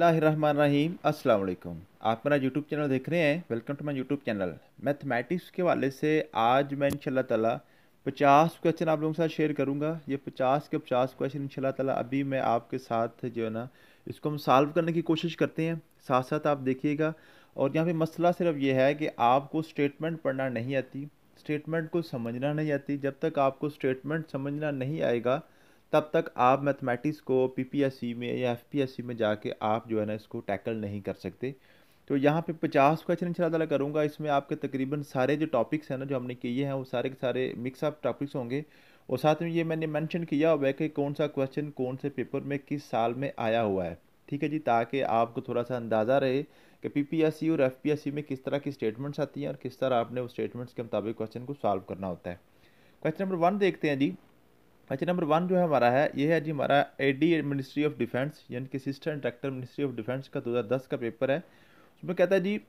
रहीम अस्सलाम वालेकुम आप मेरा यूट्यूब चैनल देख रहे हैं welcome to my YouTube channel mathematics के वाले से आज मैं इंशाल्लाह ताला पचास क्वेश्चन आप लोगों के साथ शेयर करूंगा ये पचास के पचास क्वेश्चन इंशाल्लाह ताला अभी मैं आपके साथ जो है ना इसको हम सॉल्व करने की कोशिश करते हैं साथ साथ आप देखिएगा और यहाँ पर मसला सिर्फ ये है कि आपको स्टेटमेंट पढ़ना नहीं आती स्टेटमेंट को समझना नहीं आती जब तक आपको स्टेटमेंट समझना नहीं आएगा तब तक आप मैथमेटिक्स को पीपीएससी में या एफपीएससी में जाके आप जो है ना इसको टैकल नहीं कर सकते तो यहाँ पे पचास क्वेश्चन इंशा ताला करूँगा इसमें आपके तकरीबन सारे जो टॉपिक्स हैं ना जो हमने किए हैं वो सारे के सारे मिक्सअप टॉपिक्स होंगे और साथ में ये मैंने मेंशन किया हुआ है कि कौन सा क्वेश्चन कौन से पेपर में किस साल में आया हुआ है ठीक है जी ताकि आपको थोड़ा सा अंदाज़ा रहे कि पीपीएससी और एफपीएससी में किस तरह की स्टेटमेंट्स आती हैं और किस तरह आपने उस स्टेटमेंट्स के मुताबिक क्वेश्चन को सॉल्व करना होता है क्वेश्चन नंबर वन देखते हैं जी अच्छा नंबर वन जो है हमारा है ये है जी हमारा एडी मिनिस्ट्री ऑफ डिफेंस यानी कि assistant director ministry of defence का दो हज़ार दस का पेपर है उसमें कहता है जी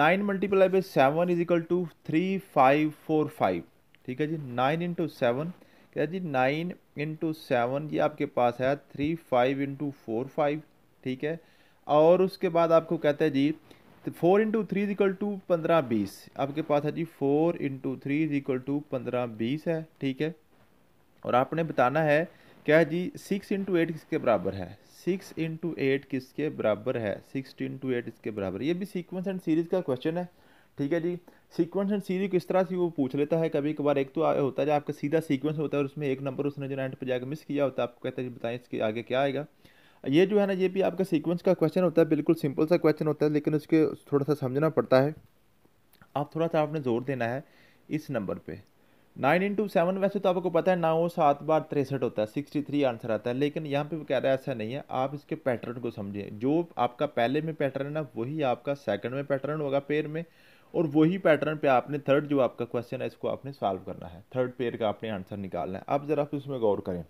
nine multiply by seven is equal to three five four five ठीक है जी नाइन इंटू सेवन कहता है जी नाइन इंटू सेवन ये आपके पास है three five into four five ठीक है और उसके बाद आपको कहता है जी four into three is equal to पंद्रह बीस आपके पास है जी four into three is equal to पंद्रह बीस है ठीक है और आपने बताना है क्या जी सिक्स इंटू एट किसके बराबर है सिक्स इंटू एट किसके बराबर है सिक्स इंटू एट इसके बराबर ये भी सीक्वेंस एंड सीरीज़ का क्वेश्चन है ठीक है जी सीक्वेंस एंड सीरीज किस तरह से वो पूछ लेता है कभी कभार एक तो होता है आपका सीधा सीक्वेंस होता है और उसमें एक नंबर उसने जो एंड पर जाकर मिस किया होता है आपको कहता है बताएं इसके आगे क्या आएगा ये जो है ना ये भी आपका सीक्वेंस का क्वेश्चन होता है बिल्कुल सिंपल सा क्वेश्चन होता है लेकिन उसके थोड़ा सा समझना पड़ता है आप थोड़ा सा आपने जोर देना है इस नंबर पर नाइन इंटू सेवन वैसे तो आपको पता है नौ सात बार तिरसठ होता है सिक्सटी थ्री आंसर आता है लेकिन यहाँ पे वो कह रहा है ऐसा नहीं है आप इसके पैटर्न को समझिए जो आपका पहले में पैटर्न है ना वही आपका सेकंड में पैटर्न होगा पेयर में और वही पैटर्न पे आपने थर्ड जो आपका क्वेश्चन है इसको आपने सॉल्व करना है थर्ड पेयर का आपने आंसर निकालना है आप ज़रा उसमें गौर करें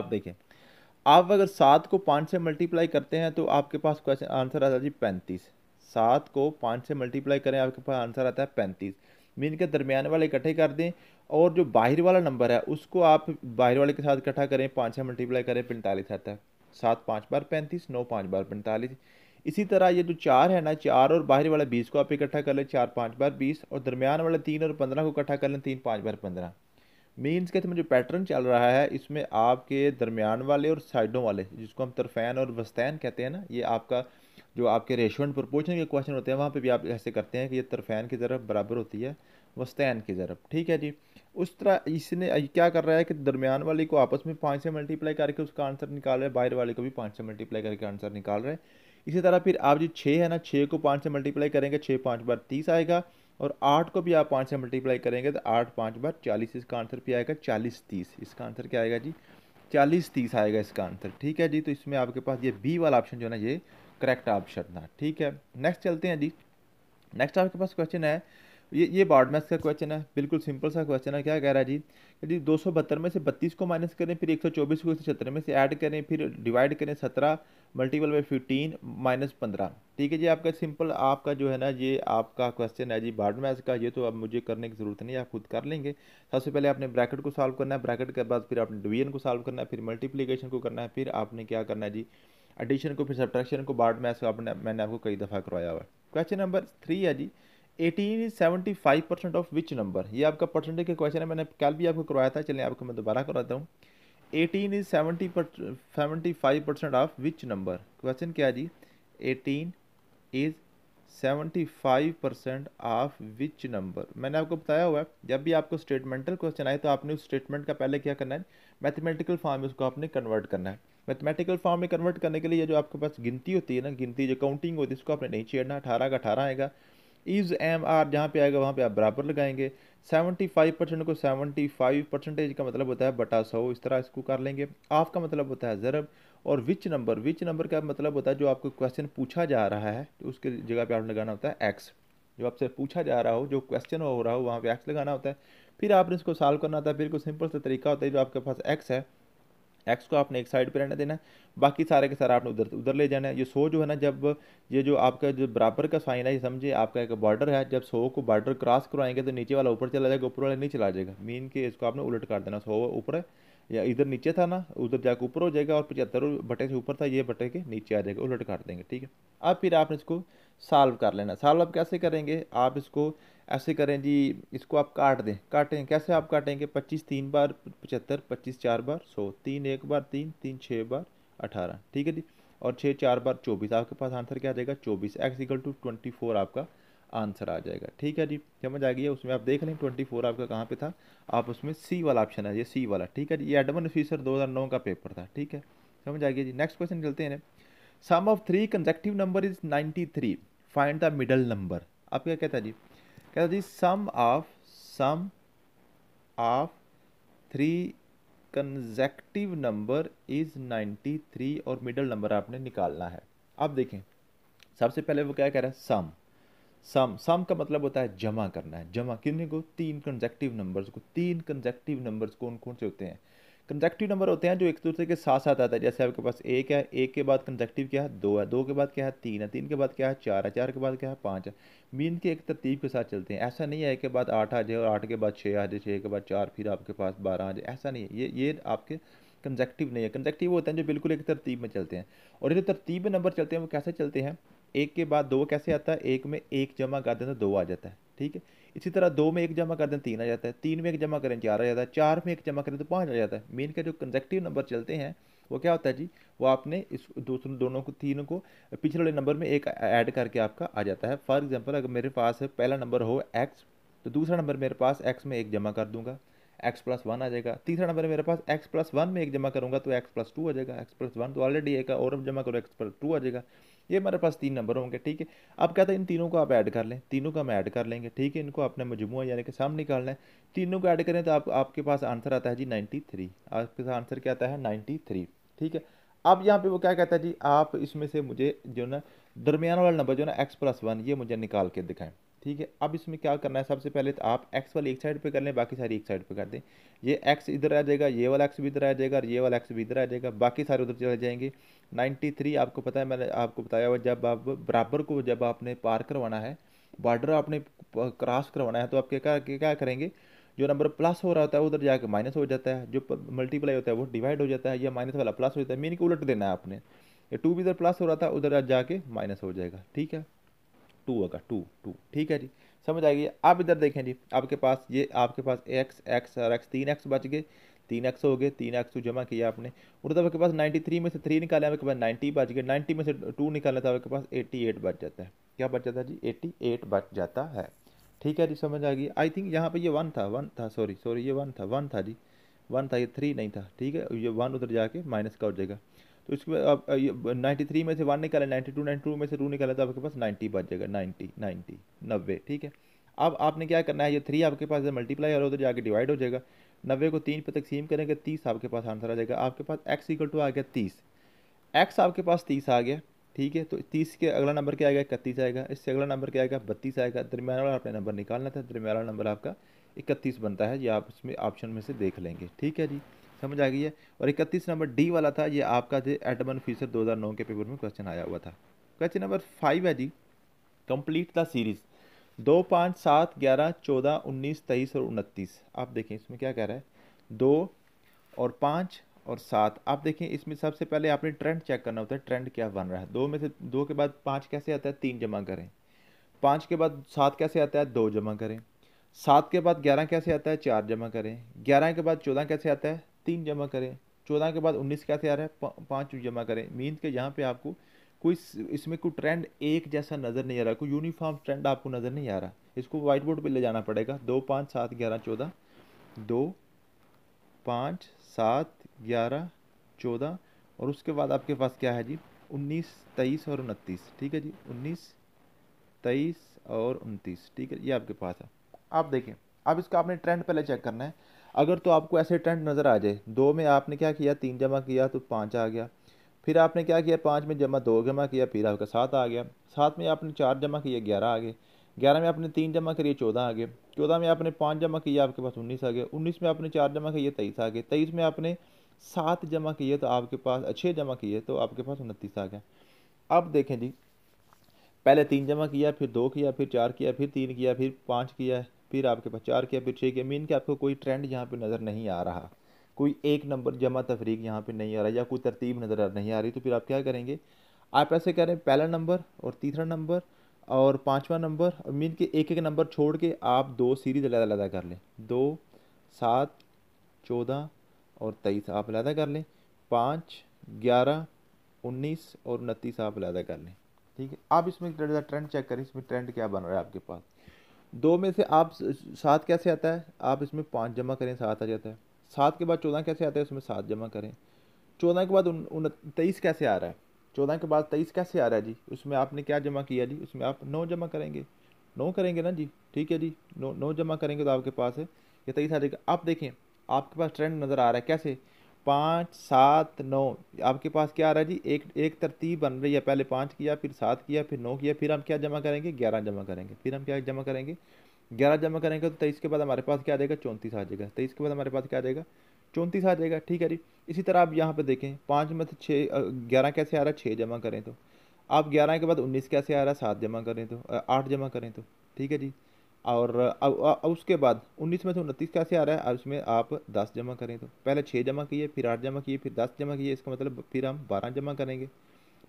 आप देखें आप अगर सात को पाँच से मल्टीप्लाई करते हैं तो आपके पास क्वेश्चन आंसर आता है जी पैंतीस सात को पाँच से मल्टीप्लाई करें आपके पास आंसर आता है पैंतीस मीन के दरमियान वाले इकट्ठे कर दें और जो बाहर वाला नंबर है उसको आप बाहर वाले के साथ इकट्ठा करें पाँच से मल्टीप्लाई करें पैंतालीस आता है सात पाँच बार पैंतीस नौ पाँच बार पैंतालीस इसी तरह ये जो चार है ना चार और बाहर वाला बीस को आप इकट्ठा कर लें चार पाँच बार बीस और दरमियान वाला तीन और पंद्रह को इकट्ठा कर लें तीन पाँच बार पंद्रह मीन्स के इसमें तो जो पैटर्न चल रहा है इसमें आपके दरमियान वाले और साइडों वाले जिसको हम तरफैन और वस्तैन कहते हैं ना ये आपका जो आपके रेशो एंड प्रोपोर्शन के क्वेश्चन होते हैं वहाँ पे भी आप ऐसे करते हैं कि ये तरफैन की ज़रफ़ बराबर होती है वस्तैन की ज़रफ़ ठीक है जी उस तरह इसने क्या कर रहा है कि दरमियान वाले को आपस में पाँच से मल्टीप्लाई करके उसका आंसर निकाल रहा है बाहर वाले को भी पाँच से मल्टीप्लाई करके आंसर निकाल रहे हैं इसी तरह फिर आप जो छः है ना छः को पाँच से मल्टीप्लाई करेंगे छः पाँच बार तीस आएगा और आठ को भी आप पाँच से मल्टीप्लाई करेंगे तो आठ पाँच बार चालीस इसका आंसर भी आएगा चालीस तीस इसका आंसर क्या आएगा जी चालीस तीस आएगा इसका आंसर ठीक है जी तो इसमें आपके पास ये बी वाला ऑप्शन जो है ना ये करेक्ट ऑप्शन था ठीक है नेक्स्ट चलते हैं जी नेक्स्ट आपके पास क्वेश्चन है ये ये बार्ड मैथ्स का क्वेश्चन है बिल्कुल सिंपल सा क्वेश्चन है क्या कह रहा है जी यदि दो सौ बहत्तर में से बत्तीस को माइनस करें फिर एक सौ चौबीस को एक सौ छत्तर में से ऐड करें फिर डिवाइड करें सत्रह मल्टीपल बाई फिफ्टीन माइनस पंद्रह ठीक है जी आपका सिंपल आपका जो है ना ये आपका क्वेश्चन है जी बार्ड मैथ्स का ये तो अब मुझे करने की ज़रूरत नहीं आप खुद कर लेंगे सबसे पहले आपने ब्रैकेट को सॉल्व करना है ब्रैकेट के बाद फिर आपने डिवीजन को सॉल्व करना है फिर मल्टीप्लीकेशन को करना है फिर आपने क्या करना है जी एडिशन को फिर सब्ट्रैक्शन को बार्ड मैथ्स को आपने मैंने आपको कई दफ़ा करवाया हुआ है क्वेश्चन नंबर थ्री है जी eighteen is seventy five percent of which number ये आपका परसेंटेज का क्वेश्चन है मैंने कल भी आपको करवाया था चलिए आपको मैं दोबारा कराता हूँ eighteen is seventy seventy five percent of which number question क्या जी eighteen is seventy five percent of which number मैंने आपको बताया हुआ है जब भी आपको स्टेटमेंटल क्वेश्चन आए तो आपने उस स्टेटमेंट का पहले क्या करना है मैथमेटिकल फॉर्म में उसको आपने कन्वर्ट करना है मैथमेटिकल फॉर्म में कन्वर्ट करने के लिए जो आपके पास गिनती होती है ना गिनती जो काउंटिंग होती है उसको आपने नहीं छेड़ना अठारह का अठारह आएगा इज़ एम आर जहाँ पर आएगा वहाँ पर आप बराबर लगाएंगे सेवेंटी फाइव परसेंट को सेवेंटी फाइव परसेंटेज का मतलब होता है बटा सौ इस तरह इसको कर लेंगे आफ का मतलब होता है ज़रब और विच नंबर विच नंबर का मतलब होता है जो आपको क्वेश्चन पूछा जा रहा है तो उसके जगह पे आपने लगाना होता है एक्स जो आपसे पूछा जा रहा हो जो क्वेश्चन हो रहा हो वहाँ पर एक्स लगाना होता है फिर आपने इसको सॉल्व करना होता है फिर कोई सिंपल सा तरीका होता है जो आपके पास एक्स है एक्स को आपने एक साइड पर रहने देना है बाकी सारे के सारे आपने उधर उधर ले जाना है ये सो जो है ना जब ये जो आपका जो बराबर का साइन है ये समझिए आपका एक बॉर्डर है जब सो को बॉर्डर क्रॉस करवाएंगे तो नीचे वाला ऊपर चला जाएगा ऊपर वाला नहीं चला जाएगा मीन के इसको आपने उलट कर देना सो ऊपर या इधर नीचे था ना उधर जाकर ऊपर हो जाएगा और पचहत्तर बटे से ऊपर था ये बटे के नीचे आ जाएगा उलट कर देंगे ठीक है अब फिर आपने इसको सॉल्व कर लेना सॉल्व आप कैसे करेंगे आप इसको ऐसे करें जी इसको आप काट दें काटें कैसे आप काटेंगे पच्चीस तीन बार पचहत्तर पच्चीस चार बार सौ तीन एक बार तीन तीन छः बार अठारह ठीक है जी और छः चार बार चौबीस आपके पास आंसर क्या आ जाएगा चौबीस x equal to twenty four आपका आंसर आ जाएगा ठीक है जी समझ आ गई है उसमें आप देख लें ट्वेंटी फोर आपका कहाँ पे था आप उसमें सी वाला ऑप्शन है ये सी वाला ठीक है जी ये एडमन फीसर दो हज़ार नौ का पेपर था ठीक है समझ आ गया जी नेक्स्ट क्वेश्चन चलते हैं sum of three consecutive number is ninety three find the middle number आप क्या कहता है जी कहता जी sum of sum of three consecutive number is three और मिडल नंबर आपने निकालना है अब देखें सबसे पहले वो क्या कह रहा है सम सम सम का मतलब होता है जमा करना है जमा कितने को तीन कंजेक्टिव नंबर्स को तीन कंजेक्टिव नंबर्स कौन कौन से होते हैं कंजेक्टिव नंबर होते हैं जो एक दूसरे के साथ साथ आता है जैसे आपके पास एक है एक के बाद कंजेक्टिव क्या है दो है दो के बाद क्या है तीन है तीन के बाद क्या है चार है चार के बाद क्या है पाँच है मीन के एक तरतीब के साथ चलते हैं ऐसा नहीं है के बाद आठ आ जाए और आठ के बाद छः आ जाए छः के बाद चार फिर आपके पास बारह आ जाए ऐसा नहीं है ये ये आपके कंजेक्टिव नहीं है कंजेक्टिव होते हैं जो बिल्कुल एक तरतीब में चलते हैं और ये जो तरतीब में नंबर चलते हैं वो कैसे चलते हैं एक के बाद दो कैसे आता है एक में एक जमा कर देते हैं तो दो आ जाता है ठीक है इसी तरह दो में एक जमा कर दें तीन आ जाता है तीन में एक जमा करें चार आ जाता है चार में एक जमा करें तो पाँच आ जाता है मेन के जो कंजेक्टिव नंबर चलते हैं वो क्या होता है जी वो आपने इस दूसरों दोनों को तीनों को पिछले वाले नंबर में एक ऐड करके आपका आ जाता है फॉर एग्जाम्पल अगर मेरे पास पहला नंबर हो एक्स तो दूसरा नंबर मेरे पास एक्स में एक जमा कर दूंगा एक्स प्लस वन आ जाएगा तीसरा नंबर मेरे पास एक्स प्लस वन में एक जमा करूंगा तो एक्स प्लस टू आ जाएगा एक्स प्लस वन तो ऑलरेडी एक और जमा करो एक्स प्लस टू आ जाएगा ये हमारे पास तीन नंबर होंगे ठीक है अब कहता है इन तीनों को आप ऐड कर लें तीनों का हम ऐड कर लेंगे ठीक है इनको अपने मजमू यानी कि सामने निकालना है तीनों को ऐड करें तो आप, आपके पास आंसर आता है जी नाइन्टी थ्री आपके पास आंसर क्या आता है नाइन्टी थ्री ठीक है अब यहाँ पे वो क्या कहता है जी आप इसमें से मुझे जो ना दरमियान वाला नंबर जो ना एक्स प्लस वन ये मुझे निकाल के दिखाएं ठीक है अब इसमें क्या करना है सबसे पहले तो आप एक्स वाली एक साइड पे कर लें बाकी सारी एक साइड पे कर दें ये एक्स इधर आ जाएगा ये वाला एक्स भी इधर आ जाएगा और ये वाला एक्स भी इधर आ जाएगा बाकी सारे उधर चले जाएंगे 93 आपको पता है मैंने आपको बताया हुआ जब आप बराबर को जब आपने पार करवाना है बॉर्डर आपने क्रॉस करवाना है तो आप क्या क्या करेंगे जो नंबर प्लस हो रहा होता है उधर जाकर माइनस हो जाता है जो मल्टीप्लाई होता है वो डिवाइड हो जाता है या माइनस वाला प्लस हो जाता है मीनिंग उलट देना है आपने ये टू भी इधर प्लस हो रहा था उधर जाके माइनस हो जाएगा ठीक है टू होगा टू टू ठीक है जी समझ आएगी आप इधर देखें जी आपके पास ये आपके पास एक्स एक्स और एक्स तीन एक्स बच गए तीन एक्स हो गए तीन एक्स जमा किया आपने उधर आपके पास नाइन्टी थ्री में से थ्री निकाले आपके पास नाइन्टी बच गया नाइन्टी में से टू निकालने तो आपके पास एट्टी एट बच जाता है क्या बच जाता है जी एट्टी एट बच जाता है ठीक है जी समझ आ गई आई थिंक यहाँ पे ये वन था वन था सॉरी सॉरी ये वन था वन था जी वन था ये थ्री नहीं था ठीक है ये वन उधर जाके माइनस का हो जाएगा तो इसके बाद आप नाइन्टी थ्री में से वन निकाले नाइन्टी टू नाइन्टी टू में से टू निकाले तो आपके पास नाइन्टी बच जाएगा नाइन्टी नाइन्टी नब्बे ठीक है अब आपने क्या करना है ये थ्री आपके पास मल्टीप्लाई और उधर जाके डिवाइड हो जाएगा नब्बे को तीन पर तकसीम करेंगे तीस आपके पास आंसर आ जाएगा आपके पास एक्स इक्वल टू आ गया तीस एक्स आपके पास तीस आ गया ठीक है तो तीस के अगला नंबर क्या आएगा इकतीस आएगा इससे अगला नंबर क्या आएगा बत्तीस आएगा दरमियान वाला आपने नंबर निकालना था दरमियान वाला नंबर आपका इकतीस बनता है ये आप इसमें ऑप्शन में से देख लेंगे ठीक है जी समझ आ गई है और इकतीस नंबर डी वाला था ये आपका जो एटमन फीसर दो हज़ार नौ के पेपर में क्वेश्चन आया हुआ था क्वेश्चन नंबर फाइव है जी कंप्लीट द सीरीज़ दो पाँच सात ग्यारह चौदह उन्नीस तेईस और उनतीस आप देखें इसमें क्या कह रहा है दो और पाँच और सात आप देखें इसमें सबसे पहले आपने ट्रेंड चेक करना होता है ट्रेंड क्या बन रहा है दो में से दो के बाद पाँच कैसे आता है तीन जमा करें पाँच के बाद सात कैसे आता है दो जमा करें सात के बाद ग्यारह कैसे आता है चार जमा करें ग्यारह के बाद चौदह कैसे आता है तीन जमा करें चौदह के बाद उन्नीस कैसे आ रहा है पाँच जमा करें मीन के यहाँ पर आपको कोई इसमें कोई ट्रेंड एक जैसा नज़र नहीं आ रहा कोई यूनिफॉर्म ट्रेंड आपको नज़र नहीं आ रहा इसको वाइट बोर्ड पर ले जाना पड़ेगा दो पाँच सात ग्यारह चौदह दो पाँच सात ग्यारह चौदह और उसके बाद आपके पास क्या है जी उन्नीस तेईस और उनतीस ठीक है जी उन्नीस तेईस और उनतीस ठीक है ये आपके पास है आप देखें अब इसका आपने ट्रेंड पहले चेक करना है अगर तो आपको ऐसे ट्रेंड नज़र आ जाए दो में आपने क्या किया तीन जमा किया तो पाँच आ गया फिर आपने क्या किया पाँच में जमा दो जमा किया फिर आपका सात आ गया सात में आपने चार जमा किया ग्यारह आ गए ग्यारह में आपने तीन जमा करिए चौदह आ गए चौदह में आपने पाँच जमा किया आपके पास उन्नीस आ गए उन्नीस में आपने चार जमा किए तेईस आ गए तेईस में आपने सात जमा किए तो आपके पास छः जमा किए तो आपके पास उनतीस आ गया अब देखें जी पहले तीन जमा किया फिर दो किया फिर चार किया फिर तीन किया फिर पाँच किया फिर आपके पास चार किया फिर छः किया मीन कि आपको कोई ट्रेंड यहाँ पर नज़र नहीं आ रहा कोई एक नंबर जमा तफरीक यहाँ पर नहीं आ रहा या कोई तरतीब नज़र नहीं आ रही तो फिर आप क्या करेंगे आप ऐसे करें पहला नंबर और तीसरा नंबर और पाँचवा नंबर मीन के एक एक नंबर छोड़ के आप दो सीरीज़ अलग अलग कर लें दो सात चौदह और तेईस आप अलहदा कर लें पाँच ग्यारह उन्नीस और उनतीस आप अलहदा कर लें ठीक है आप इसमें ट्रेंड चेक करें इसमें ट्रेंड क्या बन रहा है आपके पास दो में से आप सात कैसे आता है आप इसमें पाँच जमा करें सात आ जाता है सात के बाद चौदह कैसे आता है उसमें सात जमा करें चौदह के बाद उन तेईस कैसे आ रहा है चौदह के बाद तेईस कैसे आ रहा है जी उसमें आपने क्या जमा किया जी उसमें आप नौ जमा करेंगे नौ करेंगे ना जी ठीक है जी नौ नौ जमा करेंगे तो आपके पास ये तेईस आ जाएगा आप देखें आपके पास ट्रेंड नज़र आ रहा है कैसे पाँच सात नौ आपके पास क्या आ रहा है जी एक एक तरतीब बन रही है पहले पाँच किया फिर सात किया फिर नौ किया फिर हम क्या जमा करेंगे ग्यारह जमा करेंगे फिर हम क्या जमा करेंगे ग्यारह जमा करेंगे तो तेईस के बाद हमारे पास क्या आ जाएगा चौंतीस आ जाएगा तेईस के बाद हमारे पास क्या आ जाएगा चौंतीस आ जाएगा ठीक है जी इसी तरह आप यहाँ पर देखें पाँच में से छः ग्यारह कैसे आ रहा है छः जमा करें तो आप ग्यारह के बाद उन्नीस कैसे आ रहा है सात जमा करें तो आठ जमा करें तो ठीक है जी और अब, अब उसके बाद उन्नीस में से उनतीस कैसे आ रहा है अब इसमें आप दस जमा करें तो पहले छः जमा किए फिर आठ जमा किए फिर दस जमा किए इसका मतलब फिर हम बारह जमा करेंगे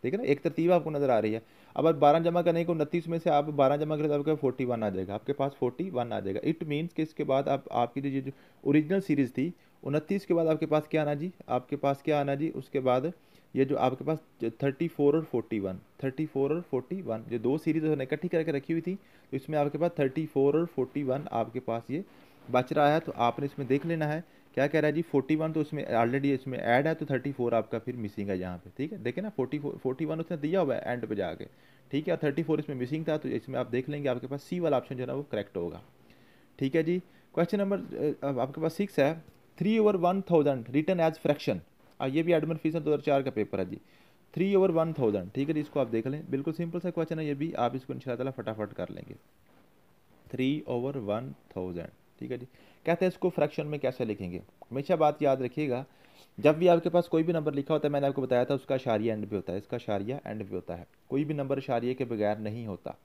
ठीक है ना एक तरतीब आपको नज़र आ रही है अब आप बारह जमा करने को उनतीस में से आप बारह जमा करें तो आपके फोर्टी वन आ जाएगा आपके पास फोर्टी वन आ जाएगा इट मीन्स कि इसके बाद आप आपकी जो जो ओरिजिनल सीरीज़ थी उनतीस के बाद आपके पास क्या आना जी आपके पास क्या आना जी उसके बाद ये जो आपके पास थर्टी फोर और फोर्टी वन थर्टी फोर और फोर्टी वन ये दो सीरीज उन्होंने इकट्ठी करके रखी हुई थी तो इसमें आपके पास थर्टी फोर और फोर्टी वन आपके पास ये बच रहा है तो आपने इसमें देख लेना है क्या कह रहा है जी फोर्टी वन तो उसमें ऑलरेडी इसमें ऐड है तो थर्टी फोर आपका फिर मिसिंग है यहाँ पे ठीक है देखे ना फोर्टी फोर फोर्टी वन उसने दिया हुआ है एंड पे जाके ठीक है और थर्टी फोर इसमें मिसिंग था तो इसमें आप देख लेंगे आपके पास सी वाला ऑप्शन जो है ना वो करेक्ट होगा ठीक है जी क्वेश्चन नंबर आपके पास सिक्स है three over one thousand return as fraction ये भी एडमिन फीस दो हज़ार चार का पेपर है जी थ्री ओवर वन थाउजेंड ठीक है जी इसको आप देख लें बिल्कुल सिंपल सा क्वेश्चन है ये भी आप इसको इन फटाफट कर लेंगे थ्री ओवर वन थाउजेंड ठीक है जी कहते हैं इसको फ्रैक्शन में कैसे लिखेंगे हमेशा बात याद रखिएगा जब भी आपके पास कोई भी नंबर लिखा होता है मैंने आपको बताया था उसका शारिया एंड भी होता है इसका शारिया एंड भी होता है कोई भी नंबर शारिये के बगैर नहीं होता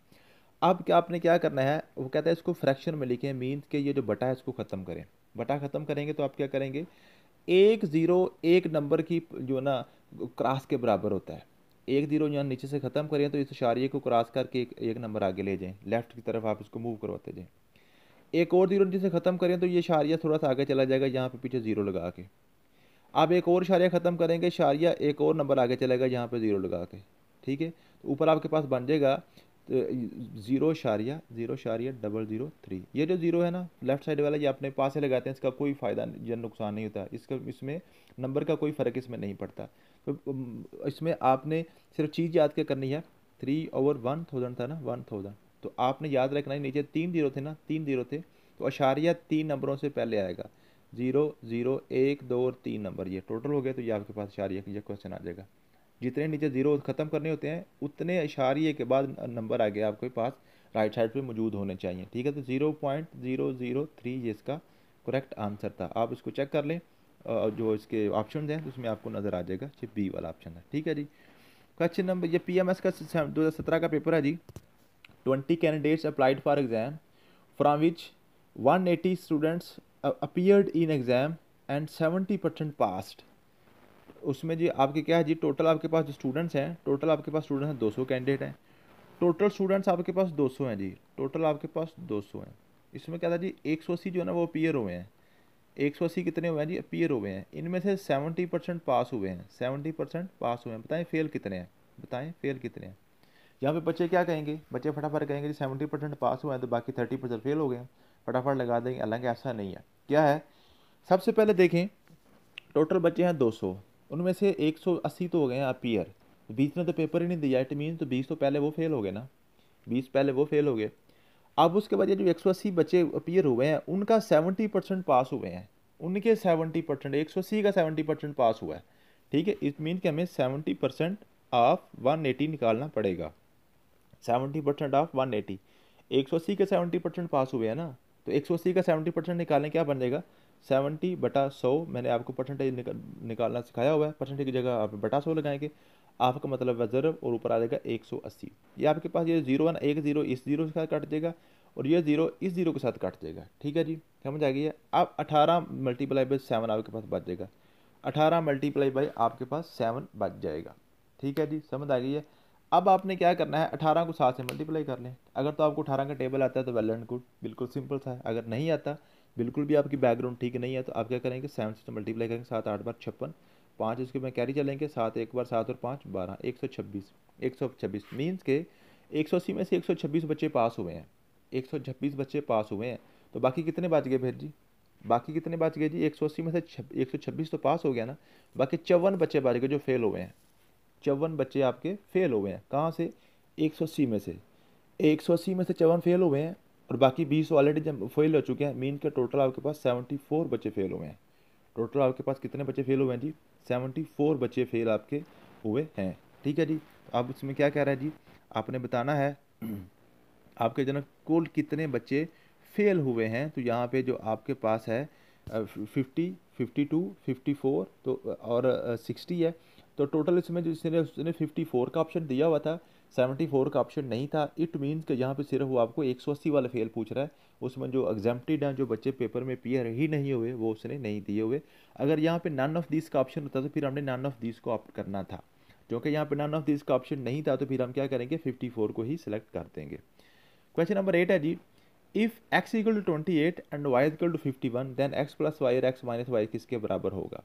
अब क्या आपने क्या करना है वो कहता है इसको फ्रैक्शन में लिखें मीन्स के ये जो बटा है इसको ख़त्म करें बटा ख़त्म करेंगे तो आप क्या करेंगे एक ज़ीरो एक नंबर की जो ना क्रास के बराबर होता है एक जीरो यहाँ नीचे से ख़त्म करें तो इस शारिये को क्रॉस करके एक, एक नंबर आगे ले जाएँ लेफ्ट की तरफ आप इसको मूव करवाते जाएँ एक और ज़ीरो जिसे ख़त्म करें तो ये शारिया थोड़ा सा आगे चला जाएगा यहाँ पे पीछे ज़ीरो लगा के आप एक और शारिया ख़त्म करेंगे शारिया एक और नंबर आगे चलेगा यहाँ पे ज़ीरो लगा के ठीक है तो ऊपर आपके पास बन जाएगा तो ज़ीरो शारिया ज़ीरो शारिया डबल ज़ीरो थ्री ये जो ज़ीरो है ना लेफ्ट साइड वाला ये अपने पास से लगाते हैं इसका कोई फ़ायदा या नुकसान नहीं होता इसका इसमें नंबर का कोई फ़र्क इसमें नहीं पड़ता तो इसमें आपने सिर्फ चीज़ याद क्या करनी है थ्री ओवर वन थाउजेंड था ना वन थाउजेंड तो आपने याद रखना है नीचे तीन जीरो थे ना तीन जीरो थे तो अशारिया तीन नंबरों से पहले आएगा जीरो जीरो एक दो और तीन नंबर ये टोटल हो गया तो ये आपके पास अशारिया का क्वेश्चन आ जाएगा जितने नीचे जीरो ख़त्म करने होते हैं उतने अशारिये के बाद नंबर आ गया आपके पास राइट साइड पर मौजूद होने चाहिए ठीक है तो zero point zero zero three ये इसका करेक्ट आंसर था आप इसको चेक कर लें जो इसके ऑप्शन हैं तो उसमें आपको नज़र आ जाएगा ये बी वाला ऑप्शन है ठीक है जी क्वेश्चन नंबर ये पी एम एस का दो हज़ार सत्रह का पेपर है जी twenty candidates applied for exam from which one eighty students appeared in exam and seventy percent passed उसमें जी आपके क्या है जी टोटल आपके पास जो स्टूडेंट्स हैं टोटल आपके पास स्टूडेंट्स हैं दो सौ कैंडिडेट हैं टोटल स्टूडेंट्स आपके पास दो सौ हैं जी टोटल आपके पास दो सौ हैं इसमें क्या था जी एक सौ अस्सी जो है ना वो अपीयर हुए हैं एक सौ अस्सी कितने हुए हैं जी अपीयर हुए हैं इनमें से सेवेंटी परसेंट पास हुए हैं सेवेंटी परसेंट पास हुए हैं बताएँ फेल कितने हैं बताएँ फेल कितने हैं यहाँ पे बच्चे क्या कहेंगे बच्चे फटाफट कहेंगे जी सेवेंटी परसेंट पास हुए हैं तो बाकी थर्टी परसेंट फेल हो गए हैं फटाफट लगा देंगे हालांकि ऐसा नहीं है क्या है सबसे पहले देखें टोटल बच्चे हैं 200 उनमें से 180 तो हो गए हैं अपीयर बीस ने तो पेपर ही नहीं दिया इट मीन तो बीस तो पहले वो फेल हो गए ना बीस पहले वो फेल हो गए अब उसके बाद ये जो अस्सी बच्चे अपीयर हुए हैं उनका सेवेंटी परसेंट पास हुए हैं उनके सेवेंटी परसेंट एक का सेवेंटी परसेंट पास हुआ है ठीक है इट मीन कि हमें सेवेंटी परसेंट ऑफ एटी निकालना पड़ेगा seventy percent of one eighty एक सौ अस्सी के सेवेंटी परसेंट पास हुए हैं ना तो एक सौ अस्सी का सेवेंटी परसेंट निकालें क्या बन जाएगा सेवेंटी बटा सौ मैंने आपको परसेंटेज निका, निकालना सिखाया हुआ है परसेंटेज की जगह आप बटा सौ लगाएंगे आपका मतलब है ज़रब और ऊपर आ जाएगा एक सौ अस्सी ये आपके पास ये जीरो वन एक जीरो इस जीरो के साथ कट जाएगा और ये जीरो इस जीरो के साथ कट जाएगा ठीक है जी समझ आ गई है अब अठारह मल्टीप्लाई बाई सेवन आपके पास बच जाएगा अठारह मल्टीप्लाई बाई आपके पास सेवन बच जाएगा ठीक है जी समझ आ गई है अब आपने क्या करना है अठारह को सात से मल्टीप्लाई कर लें अगर तो आपको अठारह का टेबल आता है तो वेल एंड गुड बिल्कुल सिंपल सा है अगर नहीं आता बिल्कुल भी आपकी बैकग्राउंड ठीक नहीं है तो आप क्या करेंगे सेवन से मल्टीप्लाई करेंगे सात आठ बार छप्पन पाँच इसके में कैरी चलेंगे सात एक बार सात और पाँच बारह एक सौ छब्बीस एक सौ छब्बीस मीन्स के एक सौ अस्सी में से एक सौ छब्बीस बच्चे पास हुए हैं एक सौ छब्बीस बच्चे पास हुए हैं तो बाकी कितने बच गए फिर जी बाकी कितने बच गए जी एक सौ अस्सी में से एक सौ छब्बीस तो पास हो गया ना बाकी चौवन बच्चे बच गए जो फेल हुए हैं चौवन बच्चे आपके फेल हुए हैं कहाँ से एक सौ अस्सी में से एक सौ अस्सी में से चौवन फेल हुए हैं और बाकी बीस ऑलरेडी जब फेल हो चुके हैं मीन के टोटल आपके पास सेवेंटी फोर बच्चे फेल हुए हैं टोटल आपके पास कितने बच्चे फेल हुए हैं जी सेवेंटी फोर बच्चे फेल आपके हुए हैं ठीक है जी आप उसमें क्या कह रहे हैं जी आपने बताना है आपके जनक कुल कितने बच्चे फेल हुए हैं तो यहाँ पर जो आपके पास है fifty fifty two fifty four तो और सिक्सटी है तो टोटल इसमें जो उसने फिफ्टी फोर का ऑप्शन दिया हुआ था सेवेंटी फोर का ऑप्शन नहीं था इट मीन्स कि यहाँ पे सिर्फ वो आपको एक सौ अस्सी वाला फेल पूछ रहा है उसमें जो एग्जाम्प्टेड हैं जो बच्चे पेपर में पियर ही नहीं हुए वो उसने नहीं दिए हुए अगर यहाँ पे नन ऑफ दिस का ऑप्शन होता तो फिर हमने नन ऑफ दिस को ऑप्ट करना था क्योंकि यहाँ पे नन ऑफ दिस का ऑप्शन नहीं था तो फिर हम क्या करेंगे फिफ्टी फोर को ही सिलेक्ट कर देंगे क्वेश्चन नंबर एट है जी if x equal to twenty eight and y equal to fifty one then x plus y और एक्स माइनस वाई किसके बराबर होगा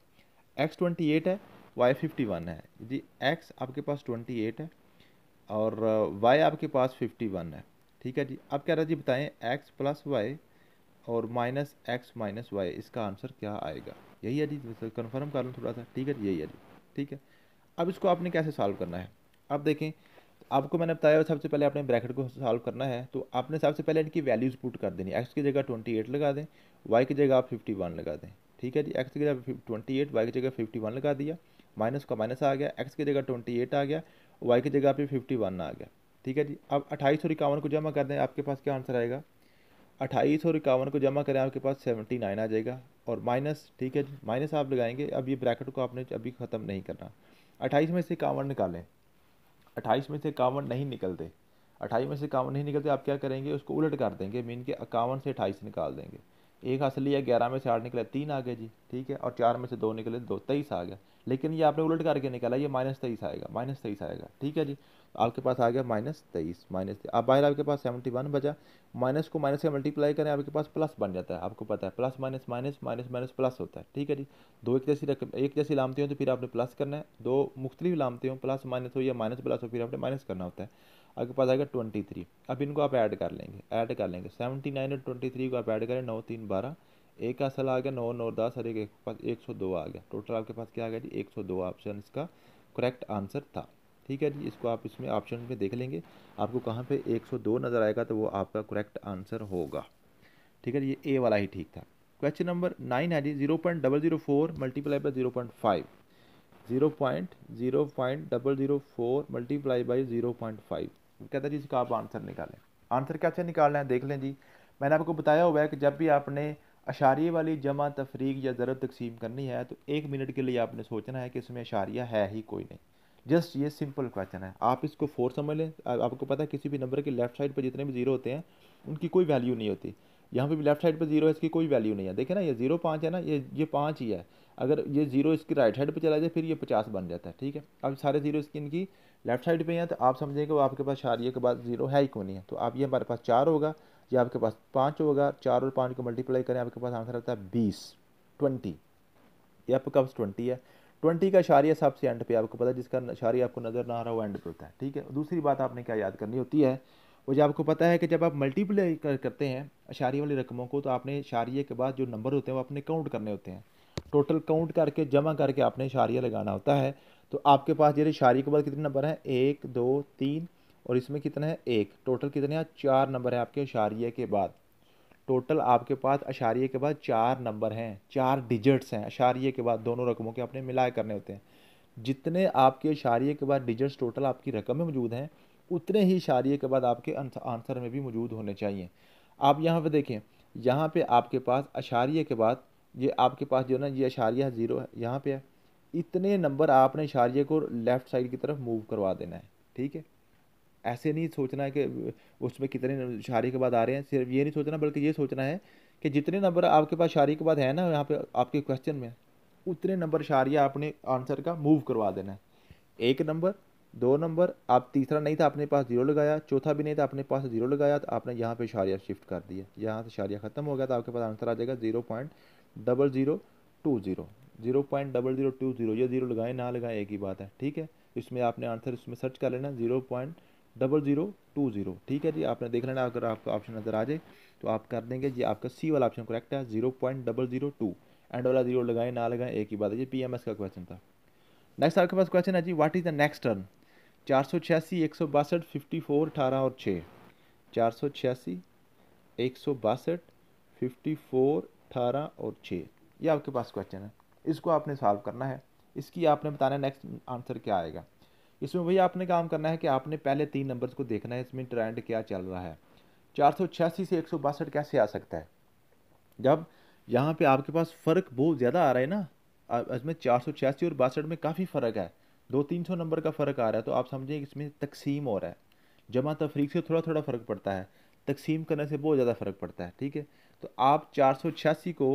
एक्स ट्वेंटी एट है वाई फिफ्टी वन है यदि एक्स आपके पास ट्वेंटी एट है और वाई uh, आपके पास फिफ्टी वन है ठीक है जी अब क्या रहा जी बताएं एक्स प्लस वाई और माइनस एक्स माइनस वाई इसका आंसर क्या आएगा यही है जी कन्फर्म तो कर लूँ थोड़ा सा ठीक है जी यही है जी ठीक है अब इसको आपने कैसे सॉल्व करना है अब देखें आपको मैंने बताया सबसे पहले आपने ब्रैकेट को सॉल्व करना है तो आपने सबसे पहले इनकी वैल्यूज़ पुट कर देनी एक्स की जगह ट्वेंटी एट लगा दें वाई की जगह आप फिफ्टी वन लगा दें ठीक है जी एक्स की जगह ट्वेंटी एट वाई की जगह फिफ्टी वन लगा दिया माइनस का माइनस आ गया एक्स की जगह ट्वेंटी एट आ गया वाई की जगह पे फिफ्टी वन आ गया ठीक है जी अब अट्ठाईस सौ इक्यावन को जमा कर दें आपके पास क्या आंसर आएगा अट्ठाईस और इक्यावन को जमा करें आपके पास सेवेंटी नाइन आ जाएगा और माइनस ठीक है जी माइनस आप लगाएंगे अब ये ब्रैकेट को आपने अभी ख़त्म नहीं करना अट्ठाईस में से इक्यावन निकालें अट्ठाईस में से इक्यावन नहीं निकलते अट्ठाईस में से इक्यावन नहीं निकलते आप क्या करेंगे उसको उलट कर देंगे मीन के इक्यावन से अट्ठाईस निकाल देंगे एक हासिल लिया ग्यारह में से आठ निकले तीन आ गए जी ठीक है और चार में से दो निकले दो तेईस आ गया लेकिन ये आपने उलट करके निकाला ये माइनस तेईस आएगा माइनस तेईस आएगा ठीक है जी आपके पास आ गया माइनस तेईस माइनस अब बाहर आपके पास सेवेंटी वन बचा माइनस को माइनस का मल्टीप्लाई करें आपके पास प्लस बन जाता है आपको पता है plus minus minus minus minus plus होता है ठीक है जी दो एक जैसी रकम एक जैसी लामते हो तो फिर आपने प्लस करना है दो मुख्तलिफ लामते हो प्लस माइनस हो या माइनस प्लस हो फिर आपने माइनस करना होता है आपके पास आएगा ट्वेंटी थ्री अब इनको आप ऐड कर लेंगे ऐड कर लेंगे सेवेंटी नाइन और ट्वेंटी थ्री को आप ऐड करें नौ तीन बारह एक का असल आ गया नौ नौ दस और एक के पास एक सौ दो आ गया टोटल आपके पास क्या आ गया जी एक सौ दो ऑप्शन इसका करेक्ट आंसर था ठीक है जी इसको आप इसमें ऑप्शन में देख लेंगे आपको कहाँ पे दो नज़र आएगा तो वो आपका करेक्ट आंसर होगा ठीक है ये ए वाला ही ठीक था क्वेश्चन नंबर नाइन है जी zero point double zero four multiply by zero point five zero point zero point double zero four multiply by zero point five कहता जी इसका आप आंसर निकालें आंसर कैसे निकालना है देख लें जी मैंने आपको बताया हुआ है कि जब भी आपने अशारिए वाली जमा तफरीक या ज़रब तकसीम करनी है तो एक मिनट के लिए आपने सोचना है कि इसमें अशारिया है ही कोई नहीं जस्ट ये सिंपल क्वेश्चन है आप इसको फोर समझ लें आपको पता है किसी भी नंबर के लेफ्ट साइड पर जितने भी ज़ीरो होते हैं उनकी कोई वैल्यू नहीं होती यहाँ पे भी लेफ्ट साइड पर जीरो है इसकी कोई वैल्यू नहीं है देखे ना ये जीरो पाँच है ना ये ये पाँच ही है अगर ये जीरो इसकी राइट साइड पर चला जाए फिर ये पचास बन जाता है ठीक है अब सारे जीरो इसकी इनकी लेफ्ट साइड पे हैं तो आप समझेंगे वो आपके पास शारिया के बाद जीरो है ही क्यों नहीं है तो आप ये हमारे पास चार होगा ये आपके पास पाँच होगा चार और पाँच को मल्टीप्लाई करें आपके पास आंसर आता है बीस ट्वेंटी ये आपके पास ट्वेंटी है ट्वेंटी का शारिया सबसे एंड पे आपको पता है जिसका शारिया आपको नज़र ना आ रहा वो एंड पे होता है ठीक है दूसरी बात आपने क्या याद करनी होती है वो जो आपको पता है कि जब आप मल्टीप्लाई कर, करते हैं अशारी वाली रकमों को तो आपने शारिये के बाद जो नंबर होते हैं वो अपने काउंट करने होते हैं टोटल काउंट करके जमा करके आपने शारिया लगाना होता है तो आपके पास जैसे शारिये के बाद कितने नंबर हैं एक दो तीन और इसमें कितना है एक टोटल कितने हैं चार नंबर हैं आपके अशारिये के बाद टोटल आपके पास अशारिये के बाद चार नंबर हैं चार डिजिट्स हैं अशारिये के बाद दोनों रकमों के आपने मिलाए करने होते हैं जितने आपके इशारे के बाद डिजिट्स टोटल आपकी रकम में मौजूद हैं उतने ही इशारे के बाद आपके आंसर में भी मौजूद होने चाहिए आप यहाँ पर देखें यहाँ पर आपके पास अशारिये के बाद ये आपके पास जो ना ये अशारिया ज़ीरो है यहाँ पर है इतने नंबर आपने इशारे को लेफ़्ट साइड की तरफ मूव करवा देना है ठीक है ऐसे नहीं सोचना है कि उसमें कितने शारी के बाद आ रहे हैं सिर्फ ये नहीं सोचना बल्कि ये सोचना है कि जितने नंबर आपके पास शारी के बाद है ना यहाँ पे आपके क्वेश्चन में उतने नंबर शारिया आपने आंसर का मूव करवा देना है एक नंबर दो नंबर आप तीसरा नहीं था अपने पास जीरो लगाया चौथा भी नहीं था अपने पास जीरो लगाया तो आपने यहाँ पे शारिया शिफ्ट कर दिया यहाँ से शारिया ख़त्म हो गया तो आपके पास आंसर आ जाएगा zero point double zero two zero zero point double zero two zero ये जीरो लगाएं ना लगाएं एक ही बात है ठीक है इसमें आपने आंसर इसमें सर्च कर लेना zero point double zero two zero ठीक है जी आपने देख लेना अगर आपका ऑप्शन नज़र आ जाए तो आप कर देंगे जी आपका सी वाला ऑप्शन करेक्ट है zero point double zero two and वाला जीरो लगाएं ना लगाएं एक ही बात है जी पी का क्वेश्चन था नेक्स्ट आपके पास क्वेश्चन है जी what is the next term चार सौ छियासी एक सौ बासठ फिफ्टी फोर अठारह और छः चार सौ छियासी एक सौ बासठ फिफ्टी फोर अठारह और छः ये आपके पास क्वेश्चन है इसको आपने सॉल्व करना है इसकी आपने बताना नेक्स्ट आंसर क्या आएगा इसमें भैया आपने काम करना है कि आपने पहले तीन नंबर्स को देखना है इसमें ट्रेंड क्या चल रहा है चार सौ छियासी से एक सौ बासठ कैसे आ सकता है जब यहाँ पे आपके पास फ़र्क बहुत ज़्यादा आ रहा है ना इसमें चार सौ छियासी और बासठ में काफ़ी फ़र्क है दो तीन सौ नंबर का फ़र्क आ रहा है तो आप समझें इसमें तकसीम हो रहा है जमा तफरीक से थोड़ा थोड़ा फ़र्क पड़ता है तकसीम करने से बहुत ज़्यादा फ़र्क पड़ता है ठीक है तो आप चार सौ छियासी को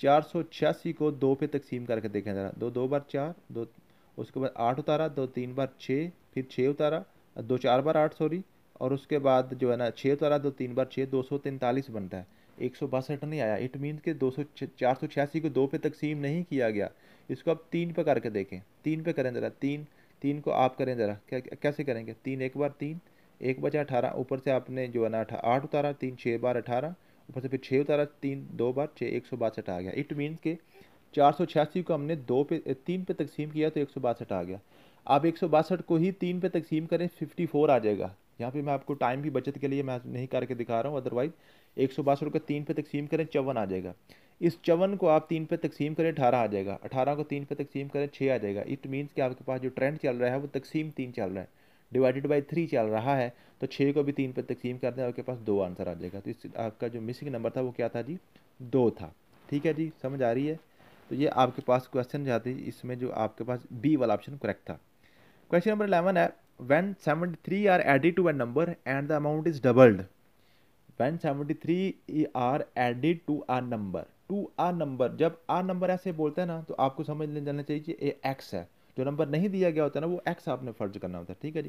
चार सौ छियासी को दो पे तकसीम करके देखें ज़रा दो दो बार चार दो उसके बाद आठ उतारा दो तीन बार छः फिर छः उतारा दो चार बार आठ सॉरी और उसके बाद जो है ना छः उतारा दो तीन बार छः दो सौ तैंतालीस बनता है एक सौ बासठ नहीं आया इट मीन के दो सौ चार सौ छियासी को दो पे तकसीम नहीं किया गया इसको आप तीन पे करके देखें तीन पे करें ज़रा तीन तीन को आप करें ज़रा क्या कैसे करेंगे तीन एक बार तीन एक बजे अठारह ऊपर से आपने जो है ना आठ उतारा तीन छः बार अठारह ऊपर से फिर छः उतारा तीन दो बार छः एक सौ बासठ आ गया इट मीन्स के चार सौ छियासी को हमने दो पे तीन पे तकसीम किया तो एक सौ बासठ आ गया आप एक सौ बासठ को ही तीन पे तकसीम करें फिफ्टी फोर आ जाएगा यहाँ पे मैं आपको टाइम की बचत के लिए मैं नहीं करके दिखा रहा हूँ अदरवाइज एक सौ बासठ को तीन पे तकसीम करें चवन आ जाएगा इस चवन को आप तीन पे तकसीम करें अठारह आ जाएगा अठारह को तीन पे तकसीम करें छः आ जाएगा इट मीन्स कि आपके पास जो ट्रेंड चल रहा है वो तकसीम तीन चल रहा है डिवाइडेड बाई थ्री चल रहा है तो छः को भी तीन पे तकसीम कर दें आपके पास दो आंसर आ जाएगा तो इस आपका जो मिसिंग नंबर था वो क्या था जी दो था ठीक है जी समझ आ रही है तो ये आपके पास क्वेश्चन जाते है इसमें जो आपके पास बी वाला ऑप्शन करेक्ट था क्वेश्चन नंबर इलेवन है three are added to to number and the amount is doubled doubled seventy three are added to a number to a number जब आ नंबर ऐसे बोलते हैं ना तो आपको समझ ले जाना चाहिए कि ये एक्स है जो नंबर नहीं दिया गया होता है ना वो एक्स आपने फर्ज करना होता है ठीक है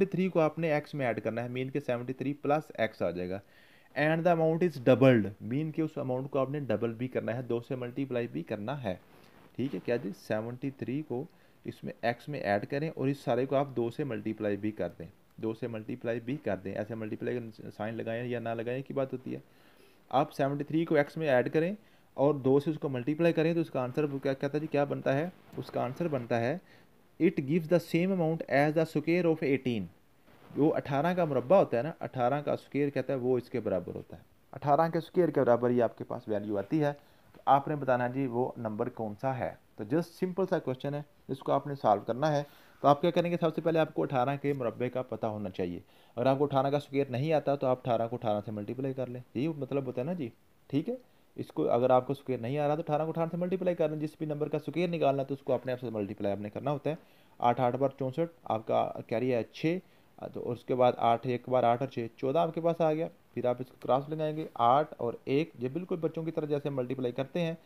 जी थ्री को आपने एक्स में ऐड करना है मीन के थ्री प्लस एक्स आ जाएगा and the amount is doubled mean कि उस अमाउंट को आपने डबल भी करना है दो से मल्टीप्लाई भी करना है ठीक है क्या जी सेवेंटी थ्री को इसमें एक्स में ऐड करें और इस सारे को आप दो से मल्टीप्लाई भी कर दें दो से मल्टीप्लाई भी कर दें ऐसे मल्टीप्लाई साइन लगाएं या ना लगाएं की बात होती है आप सेवेंटी थ्री को एक्स में ऐड करें और दो से उसको मल्टीप्लाई करें तो उसका आंसर क्या कहता है जी क्या बनता है उसका आंसर बनता है it gives the same amount as the square of eighteen जो अठारह का मुरबा होता है ना अठारह का स्केयर कहता है वो इसके बराबर होता है अठारह के स्केयर के बराबर ही आपके पास वैल्यू आती है तो आपने बताना जी वो नंबर कौन सा है तो जस्ट सिंपल सा क्वेश्चन है इसको आपने सॉल्व करना है तो आप क्या करेंगे सबसे पहले आपको अठारह के मुरबे का पता होना चाहिए अगर आपको अठारह का स्केयर नहीं आता तो आप अठारह को अठारह से मल्टीप्लाई कर लें यही मतलब होता है ना जी ठीक है इसको अगर आपको स्क्वेयर नहीं आ रहा तो अठारह को अठारह से मल्टीप्लाई कर लें जिस भी नंबर का स्क्वेयर निकालना तो उसको अपने आप से मल्टीप्लाई आपने करना होता है आठ आठ बार चौंसठ आपका कैरी है छः तो उसके बाद आठ एक बार आठ और छः चौदह आपके पास आ गया फिर आप इसको क्रॉस लगाएंगे आठ और एक ये बिल्कुल बच्चों की तरह जैसे मल्टीप्लाई करते हैं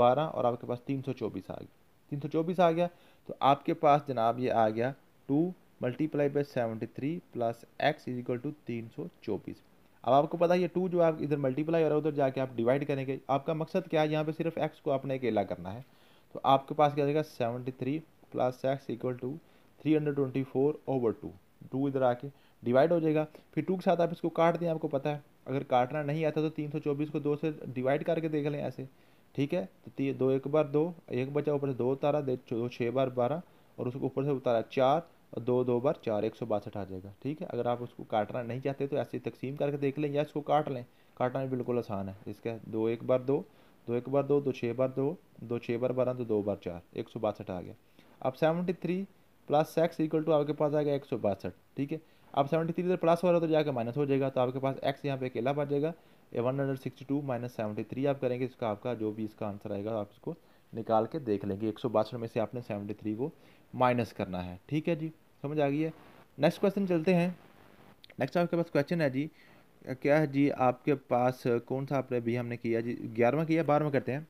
बारह और आपके पास तीन सौ चौबीस आ गया तीन सौ चौबीस आ गया तो आपके पास जनाब ये आ गया two multiply by seventy three plus x is equal to तीन सौ चौबीस अब आपको पता है ये टू जो आप इधर मल्टीप्लाई और उधर जाके आप डिवाइड करेंगे आपका मकसद क्या है यहाँ पर सिर्फ एक्स को आपने अकेला करना है तो आपके पास क्या जाएगा seventy three plus x equal to three hundred twenty four over two two इधर आके डिवाइड हो जाएगा फिर टू के साथ आप इसको काट दें आपको पता है अगर काटना नहीं आता तो तीन सौ चौबीस को दो से डिवाइड करके देख लें ऐसे ठीक है तो दो एक बार दो एक बचा ऊपर से दो उतारा दो छः बार बारह और उसको ऊपर से उतारा चार और दो दो बार चार एक सौ बासठ आ जाएगा ठीक है अगर आप उसको काटना नहीं चाहते तो ऐसे तकसीम करके देख लें या इसको काट लें काटना भी बिल्कुल आसान है इसका दो एक बार दो दो एक बार दो दो छः बार दो दो छः बार बारह तो दो बार चार एक सौ बासठ आ गया अब seventy three plus x equal to आपके पास आएगा एक सौ बासठ ठीक है आप सेवेंटी थ्री इधर प्लस हो रहा है तो जाकर माइनस हो जाएगा तो आपके पास एक्स यहाँ पे अकेला बच जाएगा one hundred sixty two minus seventy three आप करेंगे इसका आपका जो भी इसका आंसर आएगा आप इसको निकाल के देख लेंगे एक सौ बासठ में से आपने सेवेंटी थ्री को माइनस करना है ठीक है जी समझ आ गई है नेक्स्ट क्वेश्चन चलते हैं नेक्स्ट आपके पास क्वेश्चन है जी क्या है जी आपके पास कौन सा आपने भी हमने किया जी ग्यारहवा किया बारहवा करते हैं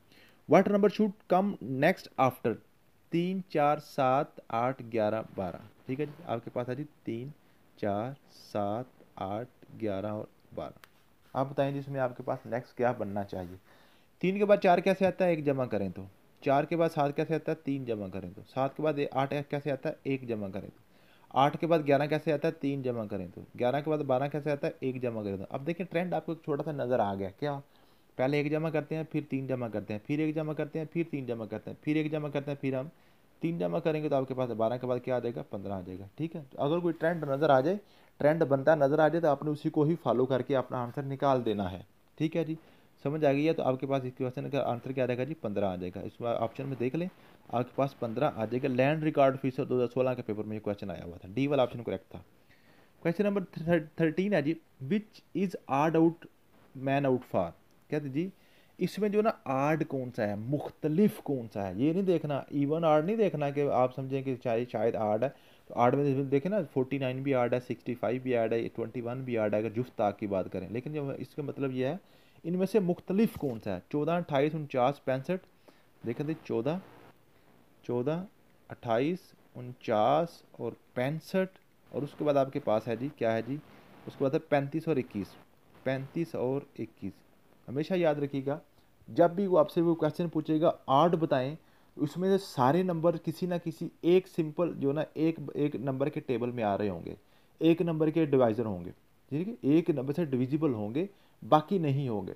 what number should come next after तीन चार सात आठ ग्यारह बारह ठीक है जी आपके पास है जी तीन चार सात आठ ग्यारह और बारह आप बताएं जी इसमें आपके पास नेक्स्ट क्या बनना चाहिए तीन के बाद चार कैसे आता है एक जमा करें तो चार के बाद सात कैसे आता है तीन जमा करें तो सात के बाद आठ कैसे आता है एक जमा करें तो आठ के बाद ग्यारह कैसे आता है तीन जमा करें तो ग्यारह के बाद बारह कैसे आता है एक जमा करें तो अब देखिए ट्रेंड आपको एक छोटा सा नज़र आ गया क्या पहले एक जमा करते हैं फिर तीन जमा करते हैं फिर एक जमा करते हैं फिर तीन जमा करते हैं फिर एक जमा करते हैं फिर हम तीन जमा करेंगे तो आपके पास बारह के बाद क्या आ जाएगा पंद्रह आ जाएगा ठीक है तो अगर कोई ट्रेंड नज़र आ जाए ट्रेंड बनता नज़र आ जाए तो आपने उसी को ही फॉलो करके अपना आंसर निकाल देना है ठीक है जी समझ आ गई है तो आपके पास इस क्वेश्चन का आंसर क्या आ जाएगा जी पंद्रह आ जाएगा इसमें ऑप्शन में देख लें आपके पास पंद्रह आ जाएगा लैंड रिकॉर्ड फीसर दो हज़ार सोलह के पेपर में ये क्वेश्चन आया हुआ था डी वाला ऑप्शन करेक्ट था क्वेश्चन नंबर थर्टीन है जी which is odd out man out for कहते जी इसमें जो ना आर्ड कौन सा है मुख्तलिफ कौन सा है ये नहीं देखना इवन आर्ड नहीं देखना कि आप समझें कि चाहे शायद आर्ड है तो आर्ड में देखें ना फोर्टी नाइन भी आर्ड है सिक्सटी फाइव भी आर्ड है ट्वेंटी वन भी आर्ड है अगर जुफ्त आग की बात करें लेकिन जब इसका मतलब यह है इनमें से मुख्तलिफ कौन सा है चौदह अट्ठाईस उनचास पैंसठ देखें थे चौदह चौदह अट्ठाईस उनचास और पैंसठ और उसके बाद आपके पास है जी क्या है जी उसके बाद है पैंतीस और इक्कीस पैंतीस और इक्कीस हमेशा याद रखिएगा जब भी वो आपसे वो क्वेश्चन पूछेगा आठ बताएं उसमें से सारे नंबर किसी ना किसी एक सिंपल जो ना एक एक नंबर के टेबल में आ रहे होंगे एक नंबर के डिवाइज़र होंगे ठीक है एक नंबर से डिविजिबल होंगे बाकी नहीं होंगे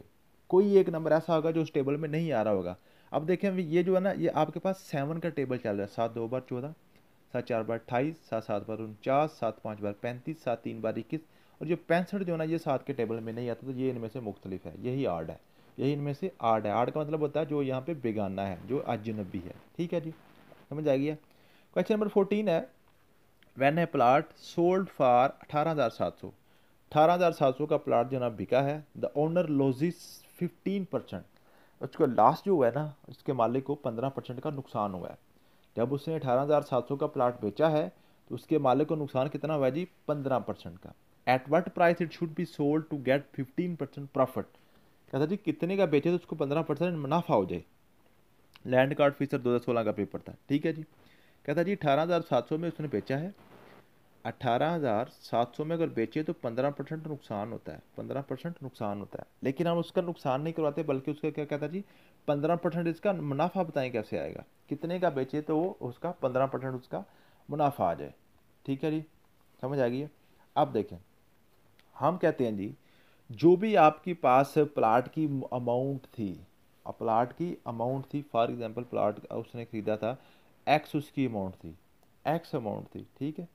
कोई एक नंबर ऐसा होगा जो उस टेबल में नहीं आ रहा होगा अब देखें ये जो है ना ये आपके पास सेवन का टेबल चल रहा है सात दो बार चौदह सात चार बार अट्ठाईस सात सात बार उनचास सात पाँच बार पैंतीस सात तीन बार इक्कीस और ये पैंसठ जो है ना ये सात के टेबल में नहीं आता तो ये इनमें से मुख्तलिफ है यही आर्ड है यही इनमें से आर्ड है आर्ड का मतलब होता है जो यहाँ पे बेगाना है जो अजनबी है ठीक है जी समझ है क्वेश्चन नंबर फोर्टीन है वैन है प्लाट सोल्ड फॉर अठारह हज़ार सात सौ अठारह हज़ार सात सौ का प्लाट जो ना बिका है the owner loses fifteen percent उसको लास्ट जो हुआ है ना उसके मालिक को पंद्रह परसेंट का नुकसान हुआ है जब उसने अठारह हज़ार सात सौ का प्लाट बेचा है तो उसके मालिक को नुकसान कितना हुआ है जी पंद्रह परसेंट का at what price it should be sold to get fifteen percent profit कहता जी कितने का बेचे तो उसको पंद्रह परसेंट मुनाफा हो जाए लैंड कार्ड फीसर दो हज़ार सोलह का पेपर था ठीक है जी कहता जी अठारह हज़ार सात सौ में उसने बेचा है अट्ठारह हज़ार सात सौ में अगर बेचे तो पंद्रह परसेंट नुकसान होता है पंद्रह परसेंट नुकसान होता है लेकिन हम उसका नुकसान नहीं करवाते बल्कि उसका क्या कहता जी पंद्रह परसेंट इसका मुनाफा बताएं कैसे आएगा कितने का बेचे तो वो उसका पंद्रह परसेंट उसका मुनाफा आ जाए ठीक है जी समझ आ गई है अब देखें हम कहते हैं जी जो भी आपके पास प्लाट की अमाउंट थी प्लाट की अमाउंट थी फॉर एग्जांपल प्लाट उसने ख़रीदा था एक्स उसकी अमाउंट थी एक्स अमाउंट थी ठीक है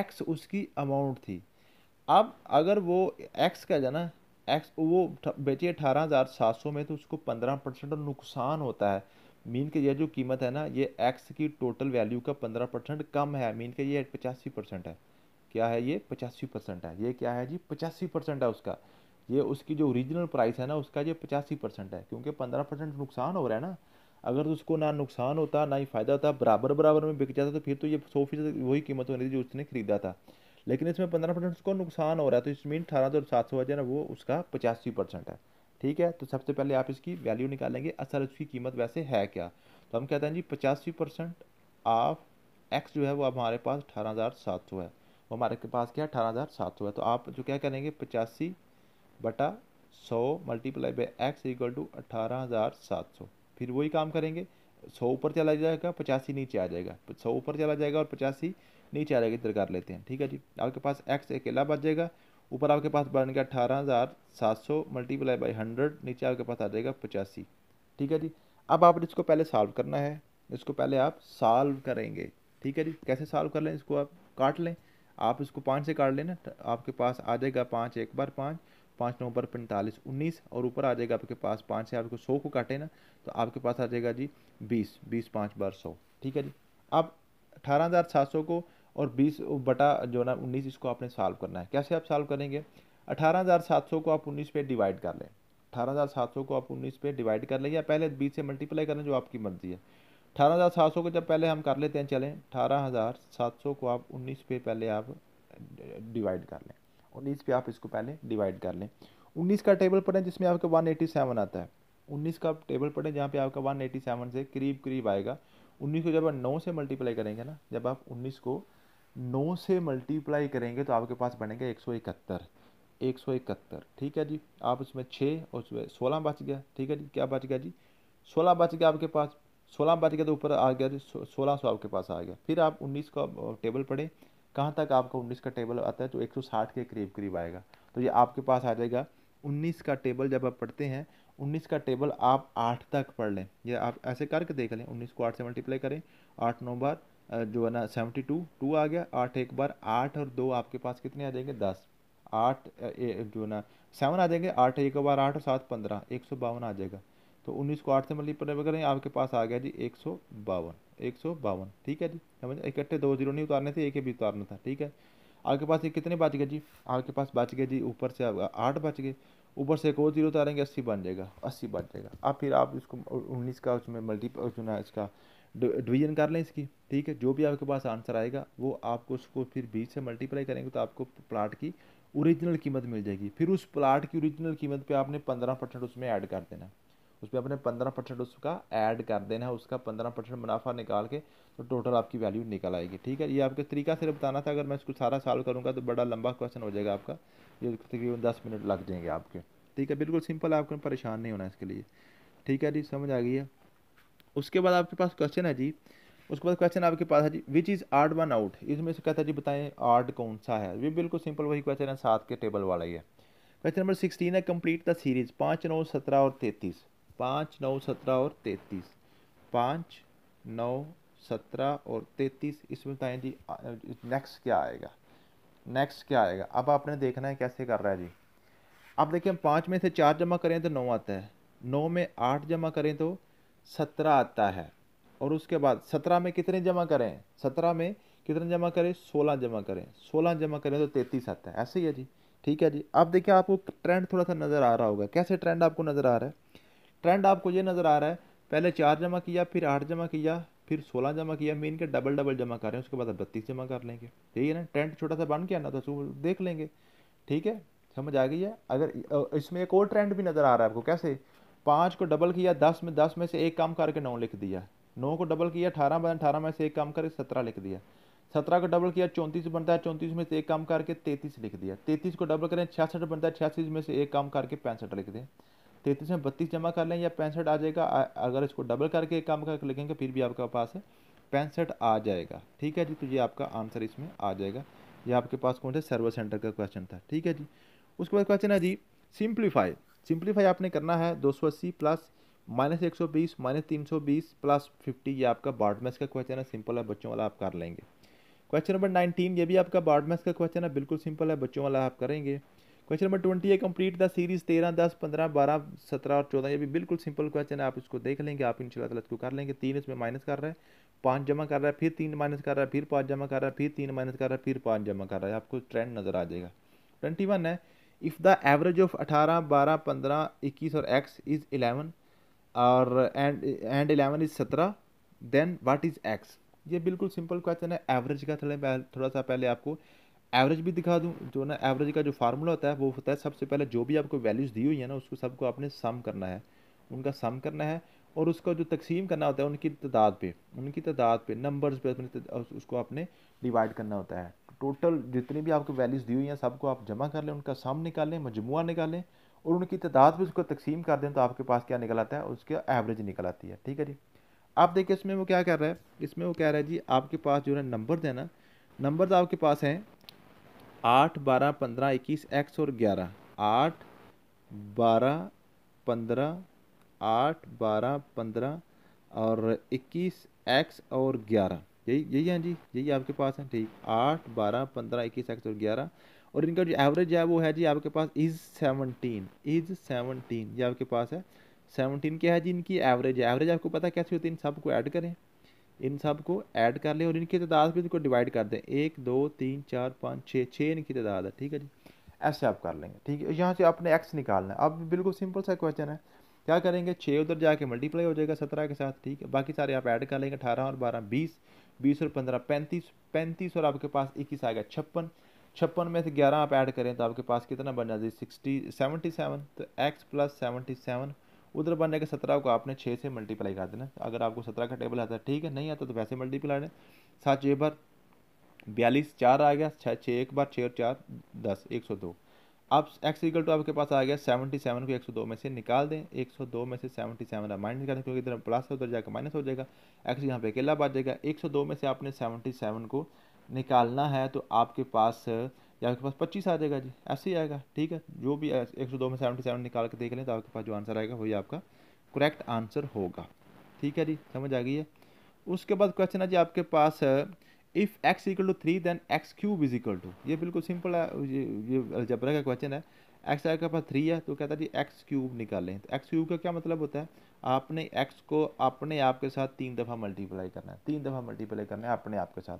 एक्स उसकी अमाउंट थी अब अगर वो एक्स का जाना एक्स वो बेचिए अठारह हज़ार सात सौ में तो उसको पंद्रह परसेंट नुकसान होता है मीन के ये जो कीमत है ना ये एक्स की टोटल वैल्यू का पंद्रह परसेंट कम है मीन के ये पचासी परसेंट है क्या है ये पचासी परसेंट है ये क्या है जी पचासी परसेंट है उसका ये उसकी जो ओरिजिनल प्राइस है ना उसका ये पचासी परसेंट है क्योंकि पंद्रह परसेंट नुकसान हो रहा है ना अगर तो उसको ना नुकसान होता ना ही फ़ायदा होता बराबर बराबर में बिक जाता तो फिर तो ये सौ फीसद वही कीमत होनी थी जो उसने ख़रीदा था लेकिन इसमें पंद्रह परसेंट उसको नुकसान हो रहा है तो इसमें अठारह सौ सात सौ है ना वो उसका पचासी परसेंट है ठीक है तो सबसे पहले आप इसकी वैल्यू निकालेंगे असल उसकी कीमत वैसे है क्या तो हम कहते हैं जी पचासी परसेंट ऑफ एक्स जो है वो हमारे पास अठारह हज़ार सात सौ है वो हमारे के पास क्या अठारह हज़ार सात सौ है तो आप जो क्या करेंगे पचासी बटा सौ multiply by x equal to अठारह हज़ार सात सौ फिर वही काम करेंगे सौ ऊपर चला जाएगा पचासी नीचे आ जाएगा सौ ऊपर चला जाएगा और पचासी नीचे आ जाएगा इधर कर लेते हैं ठीक है जी आपके पास एक्स अकेला बच जाएगा ऊपर आपके पास बन गया अठारह हज़ार सात सौ मल्टीप्लाई बाई हंड्रेड नीचे आपके पास आ जाएगा पचासी ठीक है जी अब आप इसको पहले सॉल्व करना है इसको पहले आप सॉल्व करेंगे ठीक है जी कैसे सॉल्व कर लें इसको आप काट लें आप इसको पाँच से काट लेना तो आपके पास आ जाएगा पाँच एक बार पाँच पाँच नौ बार पैंतालीस उन्नीस और ऊपर आ जाएगा आपके पास पाँच से आपको सौ को काटे ना तो आपके पास आ जाएगा जी बीस बीस पाँच बार सौ ठीक है जी आप अठारह हज़ार सात सौ को और बीस बटा जो ना उन्नीस इसको आपने सॉल्व करना है कैसे आप सॉल्व करेंगे अठारह हज़ार सात सौ को आप उन्नीस पे डिवाइड कर लें अठारह हज़ार सात सौ को आप उन्नीस पे डिवाइड कर लें या पहले बीस से मल्टीप्लाई करें जो आपकी मर्ज़ी है अठारह हज़ार सात सौ को जब पहले हम कर लेते हैं चलें अठारह हज़ार सात सौ को आप उन्नीस पे पहले आप डिवाइड कर लें उन्नीस पे आप इसको पहले डिवाइड कर लें उन्नीस का टेबल पढ़ें जिसमें आपका वन एटी सेवन आता है उन्नीस का टेबल पढ़ें जहाँ पे आपका वन एटी सेवन से करीब करीब आएगा उन्नीस को जब आप नौ से मल्टीप्लाई करेंगे ना जब आप उन्नीस को नौ से मल्टीप्लाई करेंगे तो आपके पास बनेगा एक सौ इकहत्तर एक सौ इकहत्तर ठीक है जी आप उसमें छः और उसमें सोलह बच गया ठीक है जी क्या बच गया जी सोलह बच गया आपके पास सोलह में बात तो ऊपर आ गया तो सोलह सौ आपके पास आ गया फिर आप उन्नीस का टेबल पढ़ें कहाँ तक आपका उन्नीस का टेबल आता है तो एक सौ साठ के करीब करीब आएगा तो ये आपके पास आ जाएगा उन्नीस का टेबल जब आप पढ़ते हैं उन्नीस का टेबल आप आठ तक पढ़ लें या आप ऐसे करके देख लें उन्नीस को आठ से मल्टीप्लाई करें आठ नौ बार जो है ना सेवेंटी टू टू आ गया आठ एक बार आठ और दो आपके पास कितने आ जाएंगे दस आठ जो है ना सेवन आ जाएंगे आठ एक बार आठ और सात पंद्रह एक सौ बावन आ जाएगा तो उन्नीस को आठ से मल्टीप्लाई मतलब करें आपके पास आ गया जी एक सौ बावन एक सौ बावन ठीक है जी समझ इकट्ठे दो जीरो नहीं उतारने थे एक ही भी उतारना था ठीक है आपके पास ये कितने बच गए जी आपके पास बच गए जी ऊपर से आठ बच गए ऊपर से एक और जीरो उतारेंगे अस्सी बन जाएगा अस्सी बन जाएगा अब फिर आप इसको उन्नीस का उसमें जो ना इसका डिवीजन कर लें इसकी ठीक है जो भी आपके पास आंसर आएगा वो आपको उसको फिर बीच से मल्टीप्लाई करेंगे तो आपको प्लाट की ओरिजिनल कीमत मिल जाएगी फिर उस प्लाट की ओरिजिनल कीमत पे आपने पंद्रह परसेंट उसमें ऐड कर देना उस पर अपने पंद्रह परसेंट उसका ऐड कर देना है उसका पंद्रह परसेंट मुनाफा निकाल के तो टोटल आपकी वैल्यू निकल आएगी ठीक है ये आपके तरीका सिर्फ बताना था अगर मैं इसको सारा सॉल्व करूँगा तो बड़ा लंबा क्वेश्चन हो जाएगा आपका ये तकरीबन दस मिनट लग जाएंगे आपके ठीक है बिल्कुल सिंपल है आपको परेशान नहीं होना इसके लिए ठीक है जी समझ आ गई है उसके बाद आपके पास क्वेश्चन है जी उसके बाद क्वेश्चन आपके पास है जी which is odd one out इसमें से कहता है जी बताएं आर्ट कौन सा है ये बिल्कुल सिंपल वही क्वेश्चन है सात के टेबल वाला ही है क्वेश्चन नंबर सिक्सटीन है कंप्लीट द सीरीज पाँच नौ सत्रह और तैंतीस पाँच नौ सत्रह और तैतीस पाँच नौ सत्रह और तैतीस इसमें बताएं जी नेक्स्ट क्या आएगा नेक्स्ट क्या आएगा अब आपने देखना है कैसे कर रहा है जी अब देखिए हम पाँच में से चार जमा करें तो नौ आता है नौ में आठ जमा करें तो सत्रह आता है और उसके बाद सत्रह में कितने जमा करें सत्रह में कितने जमा करें सोलह जमा करें सोलह जमा करें तो तैतीस आता है ऐसे ही है जी ठीक है जी अब देखिए आपको ट्रेंड थोड़ा सा नज़र आ रहा होगा कैसे ट्रेंड आपको नज़र आ रहा है ट्रेंड आपको ये नज़र आ रहा है पहले चार जमा किया फिर आठ जमा किया फिर सोलह जमा किया मीन के डबल डबल जमा कर रहे हैं उसके बाद अब बत्तीस जमा कर लेंगे ठीक है ना ट्रेंड छोटा सा बन के आना तो देख लेंगे ठीक है समझ आ गई है अगर इसमें एक और ट्रेंड भी नज़र आ रहा है आपको कैसे पाँच को डबल किया दस में दस में से एक काम करके नौ लिख दिया नौ को डबल किया अठारह बना अठारह में से एक काम करके सत्रह लिख दिया सत्रह को डबल किया चौंतीस बनता है चौंतीस में से एक काम करके तैंतीस लिख दिया तैंतीस को डबल करें छियासठ बनता है छियासी में से एक काम करके पैंसठ लिख दें तैंतीस में बत्तीस जमा कर लें या पैंसठ आ जाएगा अगर इसको डबल करके काम कर लिखेंगे फिर भी आपके पास है पैंसठ आ जाएगा ठीक है जी तो ये आपका आंसर इसमें आ जाएगा ये आपके पास कौन सा सर्वर सेंटर का क्वेश्चन था ठीक है जी उसके बाद क्वेश्चन है जी सिंप्लीफाई सिंप्लीफाई आपने करना है दो सौ अस्सी प्लस माइनस एक सौ बीस माइनस तीन सौ बीस प्लस फिफ्टी ये आपका बार्डमेस का क्वेश्चन है सिंपल है बच्चों वाला आप कर लेंगे क्वेश्चन नंबर नाइनटीन ये भी आपका बार्डमेस का क्वेश्चन है बिल्कुल सिंपल है बच्चों वाला आप करेंगे क्वेश्चन नंबर ट्वेंटी है कंप्लीट द सीरीज तेरह दस पंद्रह बारह सत्रह और चौदह ये भी बिल्कुल सिंपल क्वेश्चन है आप इसको देख लेंगे आप इन शाला को कर लेंगे तीन इसमें माइनस कर रहा है पाँच जमा कर रहा है फिर तीन माइनस कर रहा है फिर पाँच जमा कर रहा है फिर तीन माइनस कर रहा है फिर पाँच जमा कर रहा है आपको ट्रेंड नज़र आ जाएगा ट्वेंटी वन है इफ़ द एवरेज ऑफ अठारह बारह पंद्रह इक्कीस और एक्स इज़ एलेवन और एंड एंड एलेवन इज़ सत्रह देन वाट इज़ एक्स ये बिल्कुल सिंपल क्वेश्चन है एवरेज का थोड़ा सा पहले आपको एवरेज भी दिखा दूँ जो ना एवरेज का जो फार्मूला होता है वो होता है सबसे पहले जो भी आपको वैल्यूज़ दी हुई है ना उसको सबको आपने सम करना है उनका सम करना है और उसका जो तकसीम करना होता है उनकी तादाद पे उनकी तादाद पे नंबर्स पे अपने उसको आपने डिवाइड करना होता है टोटल जितनी भी आपको वैल्यूज़ दी हुई हैं सबको आप जमा कर लें उनका सम निकालें मजमू निकालें और उनकी तादाद पे उसको तकसीम कर दें तो आपके पास क्या निकल आता है उसका एवरेज निकल आती है ठीक है जी आप देखिए इसमें वो क्या कर रहा है इसमें वो कह रहा है जी आपके पास जो है नंबर्स है ना नंबर्स आपके पास हैं आठ बारह पंद्रह इक्कीस एक्स और ग्यारह आठ बारह पंद्रह आठ बारह पंद्रह और इक्कीस एक्स और ग्यारह यही यही है जी यही आपके पास है ठीक आठ बारह पंद्रह इक्कीस एक्स और ग्यारह और इनका जो एवरेज है वो है जी आपके पास इज़ सेवनटीन इज़ सेवनटीन ये आपके पास है सेवनटीन क्या है जी इनकी एवरेज है एवरेज आपको पता कैसे होती है इन सबको ऐड करें इन सब को ऐड कर लें और इनकी तादाद भी इनको डिवाइड कर दें एक दो तीन चार पाँच छः छः इनकी तादाद है ठीक है जी ऐसे आप कर लेंगे ठीक है यहाँ से आपने एक्स निकालना है अब बिल्कुल सिंपल सा क्वेश्चन है क्या करेंगे छः उधर जाके मल्टीप्लाई हो जाएगा सत्रह के साथ ठीक है बाकी सारे आप ऐड कर लेंगे अठारह और बारह बीस बीस और पंद्रह पैंतीस पैंतीस और आपके पास इक्कीस आ गया छप्पन छप्पन में से ग्यारह आप ऐड करें तो आपके पास कितना बन जाती है सिक्सटी सेवेंटी सेवन तो एक्स प्लस सेवेंटी सेवन उधर बन रहेगा सत्रह को आपने छः से मल्टीप्लाई कर देना अगर आपको सत्रह का टेबल आता है ठीक है नहीं आता तो वैसे मल्टीप्लाई है सात छः बार बयालीस चार आ गया छः छः एक बार छः और चार दस एक सौ दो अब एक्स इक्वल टू आपके पास आ गया सेवेंटी सेवन को एक सौ दो में से निकाल दें एक सौ दो में से सेवेंटी सेवन आप माइनस निकालें क्योंकि इधर प्लस है उधर जाकर माइनस हो जाएगा एक्स यहाँ पे अकेला बच जाएगा एक सौ दो में से आपने सेवेंटी सेवन को निकालना है तो आपके पास या आपके पास पच्चीस आ जाएगा जी ऐसे ही आएगा ठीक है जो भी एक सौ दो में सेवेंटी सेवन निकाल के देख लें तो आपके पास जो आंसर आएगा वही आपका करेक्ट आंसर होगा ठीक है जी समझ आ गई है उसके बाद क्वेश्चन है जी आपके पास if x equal to three then x cube is equal to ये बिल्कुल सिंपल है ये ये अलजबरा का क्वेश्चन है एक्स आपके पास थ्री है तो कहता है जी एक्स क्यूब निकालें तो एक्स क्यूब का क्या मतलब होता है आपने एक्स को अपने आप के साथ तीन दफ़ा मल्टीप्लाई करना है तीन दफ़ा मल्टीप्लाई करना है अपने आप के साथ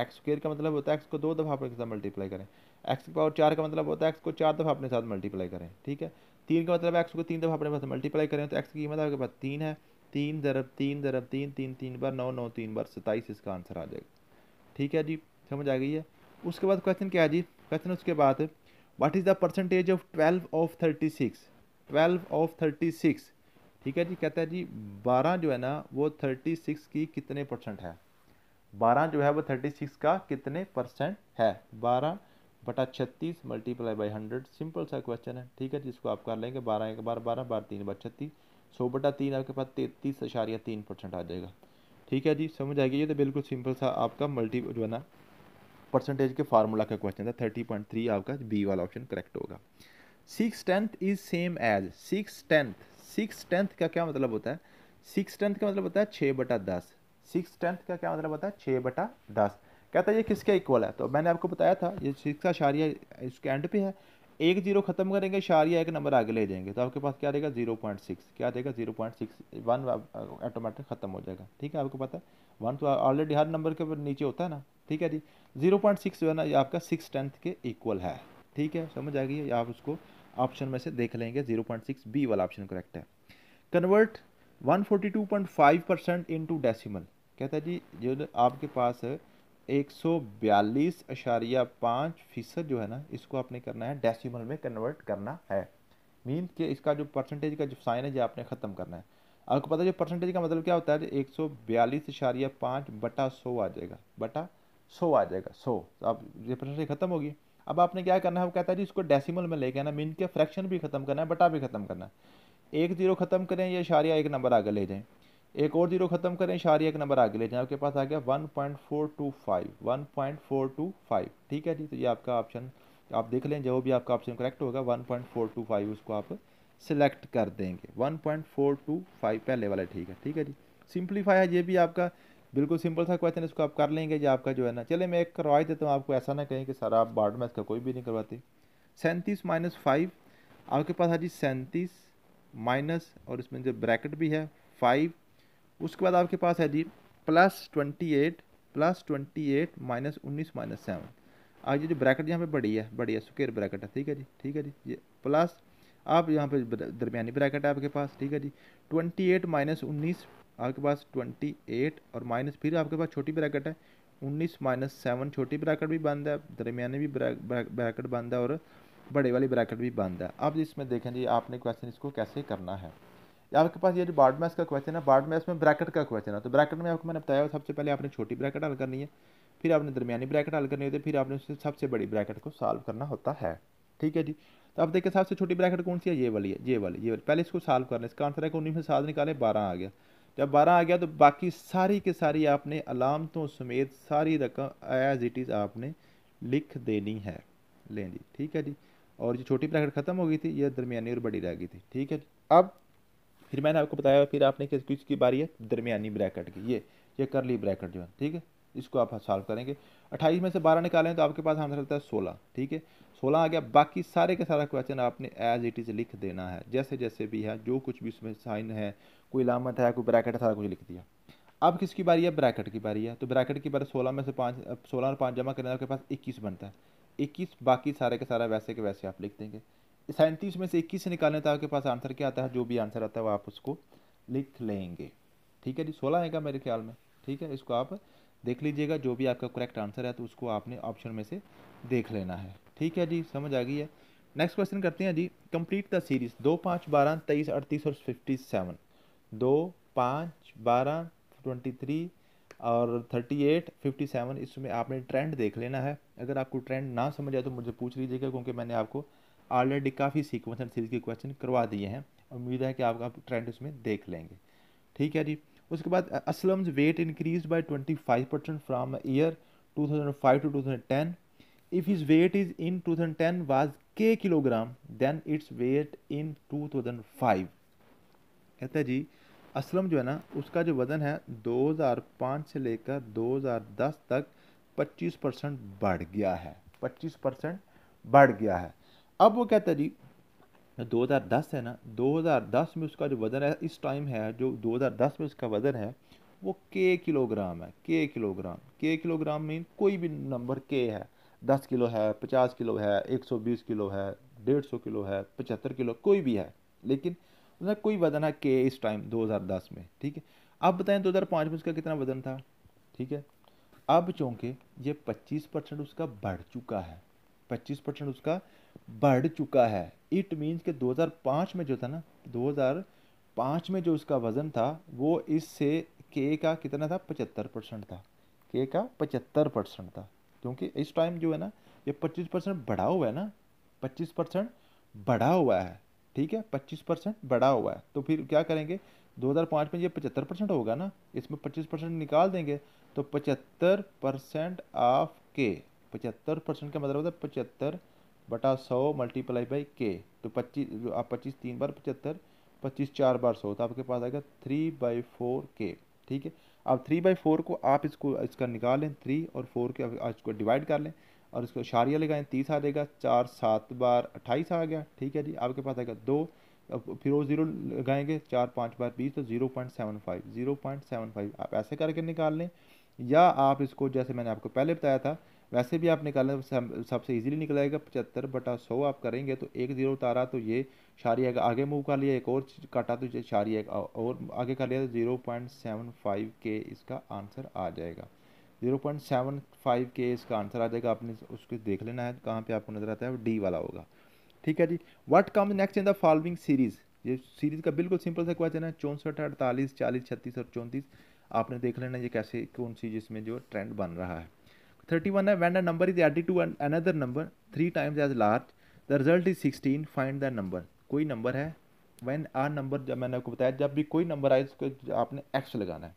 एक्स स्क्र का मतलब होता है एक्स को दो दफ़ा अपने साथ मल्टीप्लाई करें एक्स की पावर चार का मतलब होता है एक्स को चार दफ़ा अपने साथ मल्टीप्लाई करें ठीक है तीन का मतलब एक्स को तीन दफ़ा अपने साथ मल्टीप्लाई करें तो एक्स की कीमत आपके पास तीन है तीन ज़रब तीन ज़रब तीन तीन तीन बार नौ नौ तीन बार सताईस इसका आंसर आ जाएगा ठीक है जी समझ आ गई है उसके बाद क्वेश्चन क्या है जी क्वेश्चन उसके बाद what is the percentage of twelve of thirty six twelve of thirty six ठीक है जी कहता है जी बारह जो है ना वो थर्टी सिक्स की कितने परसेंट है बारह जो है वो थर्टी सिक्स का कितने परसेंट है बारह बटा छत्तीस मल्टीप्लाई बाई हंड्रेड सिंपल सा क्वेश्चन है ठीक है जिसको आप कर लेंगे बारह एक बार बारह बार तीन बार छत्तीस सौ बटा तीन आपके पास तैतीस अशारिया तीन परसेंट आ जाएगा ठीक है जी समझ आएगी ये तो बिल्कुल सिंपल सा आपका मल्टी जो है ना परसेंटेज के फार्मूला का क्वेश्चन था थर्टी पॉइंट थ्री आपका बी वाला ऑप्शन करेक्ट होगा six tenth is same as six tenth six tenth का क्या मतलब होता है सिक्स टेंथ का मतलब होता है छः बटा दस सिक्स टेंथ का क्या मतलब होता है छः बटा दस कहता है ये किसके इक्वल है तो मैंने आपको बताया था ये सिक्स का शारिया इसके एंड पे है एक जीरो खत्म करेंगे शारिया एक नंबर आगे ले जाएंगे तो आपके पास क्या देगा जीरो पॉइंट सिक्स क्या रहेगा zero point six one automatic खत्म हो जाएगा ठीक है आपको पता है वन तो ऑलरेडी हर नंबर के नीचे होता है ना ठीक है जी जीरो पॉइंट सिक्स जो है ना ये आपका सिक्स टेंथ के इक्वल है ठीक है समझ आ गई आप उसको ऑप्शन में से देख लेंगे जीरो पॉइंट सिक्स बी वाला ऑप्शन करेक्ट है convert one forty two point five percent into decimal कहता जी जो आपके पास एक सौ बयालीस अशारिया पाँच फीसद जो है ना इसको आपने करना है डेसिमल में कन्वर्ट करना है मीन कि इसका जो परसेंटेज का जो साइन है जो आपने ख़त्म करना है आपको पता है जो परसेंटेज का मतलब क्या होता है एक सौ बयालीस अशारिया पाँच बटा सौ आ जाएगा बटा सौ आ जाएगा सौ तो आप ये परसेंटेज ख़त्म होगी अब आपने क्या करना है वो कहता है जी इसको डेसिमल में लेके आना मीन के फ्रैक्शन भी ख़त्म करना है बटा भी ख़त्म करना है एक जीरो ख़त्म करें या इशारिया एक नंबर आगे ले जाएँ एक और जीरो ख़त्म करें इशारिया एक नंबर आगे ले जाए आपके पास आ गया one point four two five one point four two five ठीक है जी तो ये आपका ऑप्शन आप देख लें जो भी आपका ऑप्शन करेक्ट होगा one point four two five उसको आप सिलेक्ट कर देंगे one point four two five पहले वाला ठीक है ठीक है जी सिंप्लीफाई है ये भी आपका बिल्कुल सिंपल सा क्वेश्चन इसको आप कर लेंगे जो आपका जो है ना चले मैं एक करवा देता हूँ आपको ऐसा ना कहें कि सर आप बार्ड मैथ का कोई भी नहीं करवाते सैंतीस माइनस फाइव आपके पास है जी सैंतीस माइनस और इसमें जो ब्रैकेट भी है फाइव उसके बाद आपके पास है जी plus twenty eight plus twenty eight minus उन्नीस माइनस सेवन आगे जो ब्रैकेट यहाँ पे बड़ी है बड़ी है स्क्र ब्रैकेट है ठीक है जी ठीक है जी ये प्लस आप यहाँ पे दरमियानी ब्रैकेट है आपके पास ठीक है जी ट्वेंटी एट माइनस उन्नीस आपके पास ट्वेंटी एट और माइनस फिर आपके पास छोटी ब्रैकेट है उन्नीस माइनस सेवन छोटी ब्रैकेट भी बंद है दरमिया भी ब्रैकेट बंद है और बड़े वाली ब्रैकेट भी बंद है अब इसमें देखें जी आपने क्वेश्चन इसको कैसे करना है आपके पास ये जो बार्ड मैथ का क्वेश्चन है बार्ड मैथ में ब्रैकेट का क्वेश्चन है तो ब्रैकेट में आपको मैंने बताया सबसे पहले आपने छोटी ब्रैकेट हल करनी है फिर आपने दरमियानी ब्रैकेट हल करनी होती है फिर आपने उससे सबसे बड़ी ब्रैकेट को सॉल्व करना होता है ठीक है जी तो आप देखिए सबसे छोटी ब्रैकेट कौन सी है ये वाली है ये वाली ये वाली पहले इसको सॉल्व करना इसका आंसर है कि उन्नीस में सात निकाले बारह आ गया जब बारह आ गया तो बाकी सारी के सारी आपने अलामतों समेत सारी रकम एज इट इज़ आपने लिख देनी है लें जी ठीक है जी और जो छोटी ब्रैकेट ख़त्म हो गई थी ये दरमियानी और बड़ी रह गई थी ठीक है जी अब फिर मैंने आपको बताया फिर आपने किस किसकी बारी है दरमियानी ब्रैकेट की ये ये ली ब्रैकेट जो है ठीक है इसको आप सॉल्व करेंगे अट्ठाईस में से बारह निकालें तो आपके पास आंसर लगता है सोलह ठीक है सोलह आ गया बाकी सारे के सारा क्वेश्चन आपने एज इट इज़ लिख देना है जैसे जैसे भी है जो कुछ भी उसमें साइन है कोई लामत है कोई ब्रैकेट है सारा कुछ लिख दिया अब किसकी बारी है ब्रैकेट की बारी है तो ब्रैकेट की बारी सोलह में से पाँच सोलह और पाँच जमा करने आपके पास इक्कीस बनता है इक्कीस बाकी सारे के सारा वैसे के वैसे आप लिख देंगे सैंतीस में से इक्कीस से निकालें तो आपके पास आंसर क्या आता है जो भी आंसर आता है वो आप उसको लिख लेंगे ठीक है जी सोलह आएगा मेरे ख्याल में ठीक है इसको आप देख लीजिएगा जो भी आपका करेक्ट आंसर है तो उसको आपने ऑप्शन में से देख लेना है ठीक है जी समझ आ गई है नेक्स्ट क्वेश्चन करते हैं जी कंप्लीट द सीरीज दो पाँच बारह तेईस अड़तीस और फिफ्टी सेवन दो पाँच बारह ट्वेंटी थ्री और थर्टी एट फिफ्टी सेवन इसमें आपने ट्रेंड देख लेना है अगर आपको ट्रेंड ना समझ आए तो मुझे पूछ लीजिएगा क्योंकि मैंने आपको ऑलरेडी काफ़ी सीक्वेंस एंड सीरीज के क्वेश्चन करवा दिए हैं उम्मीद है कि आप, आप ट्रेंड उसमें देख लेंगे ठीक है जी उसके बाद Aslam's weight increase by twenty five percent from year two thousand five to two thousand ten in two thousand ten was के kilogram then its weight in two thousand five कहता हैं जी असलम जो है ना उसका जो वज़न है पाँच से लेकर दस तक 25 परसेंट बढ़ गया है 25 परसेंट बढ़ गया है अब वो कहता है जी 2010 है ना 2010 में उसका जो वज़न है इस टाइम है जो 2010 में उसका वज़न है वो के किलोग्राम है के किलोग्राम के किलोग्राम मीन कोई भी नंबर के है दस किलो है पचास किलो है एक सौ बीस किलो है डेढ़ सौ किलो है पचहत्तर किलो कोई भी है लेकिन उसका कोई वज़न है के इस टाइम 2010 में ठीक है अब बताएं 2005 में उसका कितना वज़न था ठीक है अब चूँकि ये पच्चीस परसेंट उसका बढ़ चुका है पच्चीस परसेंट उसका बढ़ चुका है इट मीन्स कि 2005 में जो था ना 2005 में जो उसका वज़न था वो इससे के का कितना था पचहत्तर परसेंट था के का पचहत्तर परसेंट था क्योंकि इस टाइम जो है ना ये 25 परसेंट बढ़ा हुआ है ना 25 परसेंट बढ़ा हुआ है ठीक है 25 परसेंट बढ़ा हुआ है तो फिर क्या करेंगे 2005 में ये पचहत्तर परसेंट होगा ना इसमें 25 परसेंट निकाल देंगे तो पचहत्तर परसेंट ऑफ के पचहत्तर परसेंट का मतलब होता है पचहत्तर बटा सौ मल्टीप्लाई बाई के तो पच्चीस जो आप पच्चीस तीन बार पचहत्तर पच्चीस चार बार सौ तो आपके पास आएगा थ्री बाई फोर के ठीक है अब थ्री बाई फोर को आप इसको इसका निकाल लें थ्री और फोर के इसको डिवाइड कर लें और इसको शारिया लगाएं तीस आ जाएगा चार सात बार अट्ठाईस आ गया ठीक है जी आपके पास आएगा दो फिर वो ज़ीरो लगाएंगे चार पाँच बार बीस तो zero point seven five zero point seven five आप ऐसे करके निकाल लें या आप इसको जैसे मैंने आपको पहले बताया था वैसे भी आप निकालना सबसे ईजिली निकलाएगा पचहत्तर बटा सौ आप करेंगे तो एक ज़ीरो उतारा तो ये शारी एक आगे मूव कर लिया एक और काटा तो ये शारी और आगे कर लिया तो ज़ीरो पॉइंट सेवन फाइव के इसका आंसर आ जाएगा ज़ीरो पॉइंट सेवन फाइव के इसका आंसर आ जाएगा आपने उसको देख लेना है कहाँ पर आपको नज़र आता है डी वाला होगा ठीक है जी what come next in the following series ये सीरीज़ का बिल्कुल सिंपल सा क्वेश्चन है चौंसठ अड़तालीस चालीस छत्तीस और चौंतीस आपने देख लेना ये कैसे कौन सी जिसमें जो ट्रेंड बन रहा है 31 है when a number is added to an, another number three times as large the result is 16 find the number कोई नंबर है when आर नंबर जब मैंने आपको बताया जब भी कोई नंबर आए उसको आपने एक्स लगाना है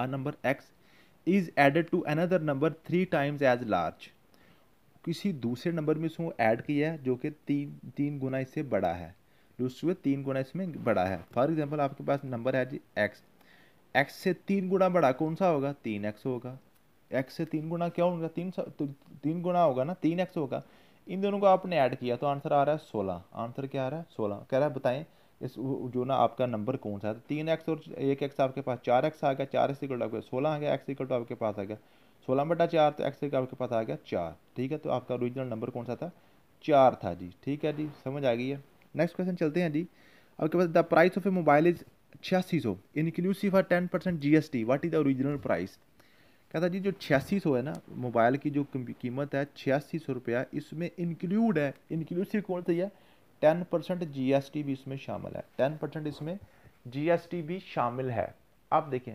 a number x is added to another number three times as large किसी दूसरे नंबर में उसको ऐड किया है जो कि तीन तीन गुना इससे बड़ा है दूसरे तीन गुना इसमें बड़ा है फॉर एग्जाम्पल आपके पास नंबर है जी एक्स एक्स से तीन गुना बड़ा कौन सा होगा तीन एक्स होगा एक्स से तीन गुना क्या होगा तीन सौ तो तीन गुना होगा ना तीन एक्स होगा इन दोनों को आपने ऐड किया तो आंसर आ रहा है सोलह आंसर क्या आ रहा है सोलह कह रहा है बताएं इस जो ना आपका नंबर कौन सा है तो तीन एक्स और एक एक्स आपके पास चार एक्स आ गया चार एक्स इक्वल आपके सोलह आ गया एक्स इक्वल आपके पास आ गया सोलह बटा चार तो एक्स आपके पास आ गया चार ठीक है तो आपका ओरिजिनल नंबर कौन सा था चार था जी ठीक है जी समझ आ गई है नेक्स्ट क्वेश्चन चलते हैं जी आपके पास the price of a mobile is छियासी सौ इनक्लूसिव है ten percent G S T what is the original price कहता जी जो छियासी सौ है ना मोबाइल की जो कीमत है छियासी सौ रुपया इसमें इंक्लूड है इंक्लूसिव कौन सही है ten percent G S T भी इसमें शामिल है टेन परसेंट इसमें जी एस टी भी शामिल है आप देखें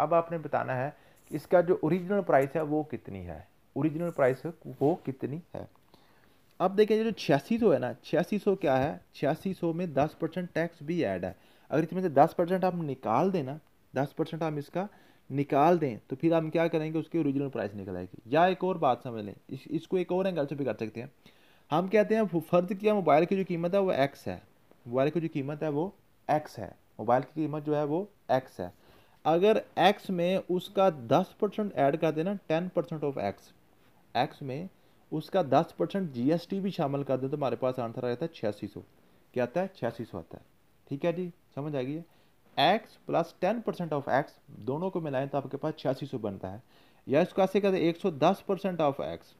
अब आपने बताना है इसका जो ओरिजिनल प्राइस है वो कितनी है ओरिजिनल प्राइस वो कितनी है अब देखें जो छियासी सौ है ना छियासी सौ क्या है छियासी सौ में दस परसेंट टैक्स भी ऐड है अगर इसमें से दस परसेंट आप निकाल देना दस परसेंट आप इसका निकाल दें तो फिर हम क्या करेंगे उसकी ओरिजिनल प्राइस निकल आएगी या एक और बात समझ लें इस, इसको एक और एंगल से भी कर सकते हैं हम कहते हैं फ़र्ज किया मोबाइल की जो कीमत है वो एक्स है मोबाइल की जो कीमत है वो एक्स है मोबाइल की कीमत जो है वो एक्स है अगर एक्स में उसका दस परसेंट ऐड कर देना ten percent of x x में उसका दस परसेंट जी एस टी भी शामिल कर दें तो हमारे पास आंसर आ जाता है छियासी सौ क्या आता है छियासी सौ आता है ठीक है जी समझ आ गई है x plus ten percent of x दोनों को मिलाएं तो आपके पास छियासी सौ बनता है या इसको ऐसे कहते हैं एक सौ दस परसेंट ऑफ एक्स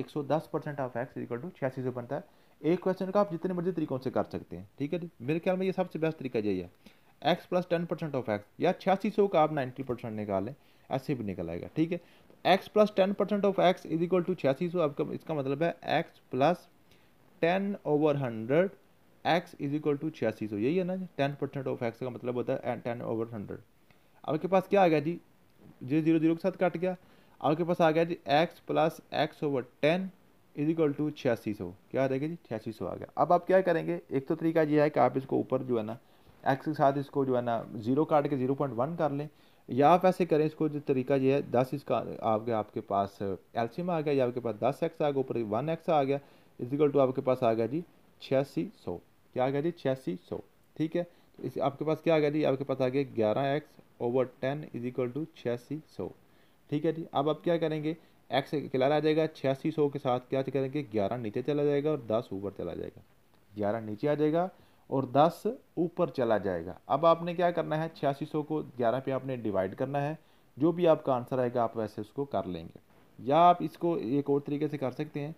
एक सौ दस percent of x equal to छियासी सौ बनता है एक क्वेश्चन का आप जितने मर्जी तरीकों से कर सकते हैं ठीक है जी मेरे ख्याल में ये सबसे बेस्ट तरीका यही है x plus ten percent of x या छियासी सौ का आप नाइन्टी परसेंट निकालें ऐसे भी निकल आएगा ठीक है x plus ten percent of x is equal to छियासी सौ आपका इसका मतलब है x plus ten over hundred x is equal to छियासी सौ यही है ना टेन परसेंट ऑफ एक्स का मतलब होता है टेन ओवर हंड्रेड आपके पास क्या आ गया जी जीरो जीरो जीरो के साथ कट गया आपके पास आ गया जी x plus x over ten is equal to छियासी सौ क्या आ जाएगा जी छियासी सौ आ गया अब आप क्या करेंगे एक तो तरीका यह है कि आप इसको ऊपर जो है ना एक्स के साथ इसको जो है ना जीरो काट के जीरो पॉइंट वन कर लें या आप ऐसे करें इसको जो तरीका ये है दस इसका आपके आपके पास एलसीएम आ गया या आपके पास दस एक्स आ गया ऊपर वन एक्स आ गया इजिकल टू आपके पास आ गया जी छियासी सौ क्या आ गया जी छियासी सौ ठीक है तो इस आपके पास क्या आ गया जी आपके पास आ गया ग्यारह x over ten is equal to छियासी सौ ठीक है जी अब आप क्या करेंगे एक्स किला आ जाएगा छियासी सौ के साथ क्या करेंगे ग्यारह नीचे चला जाएगा और दस ऊपर चला जाएगा ग्यारह नीचे आ जाएगा और दस ऊपर चला जाएगा अब आपने क्या करना है छियासी सौ को ग्यारह पे आपने डिवाइड करना है जो भी आपका आंसर आएगा आप वैसे उसको कर लेंगे या आप इसको एक और तरीके से कर सकते हैं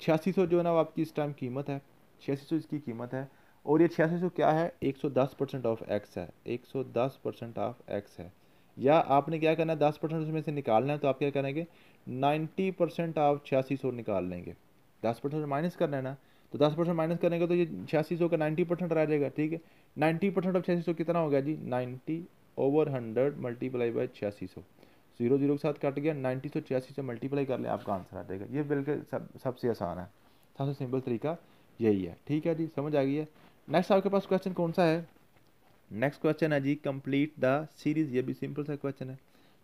छियासी सौ जो है ना आपकी इस टाइम कीमत है छियासी सौ इसकी कीमत है और ये छियासी सौ क्या है एक सौ दस परसेंट ऑफ एक्स है एक सौ दस परसेंट ऑफ एक्स है या आपने क्या करना है दस परसेंट उसमें से निकालना है तो आप क्या करेंगे नाइन्टी परसेंट ऑफ छियासी सौ निकाल लेंगे दस परसेंट माइनस कर लेना तो दस परसेंट माइनस करेंगे तो ये छियासी सौ का नाइन्टी परसेंट रह जाएगा ठीक है नाइन्टी परसेंट ऑफ छियासी सौ कितना हो गया जी ninety over hundred multiply by छियासी सौ जीरो जीरो के साथ कट गया नाइन्टी सौ छियासी से मल्टीप्लाई कर लें आपका आंसर आ जाएगा ये बिल्कुल सब सबसे आसान है सबसे सिंपल तरीका यही है ठीक है जी समझ आ गई है नेक्स्ट आपके पास क्वेश्चन कौन सा है नेक्स्ट क्वेश्चन है जी कंप्लीट द सीरीज़ ये भी सिंपल सा क्वेश्चन है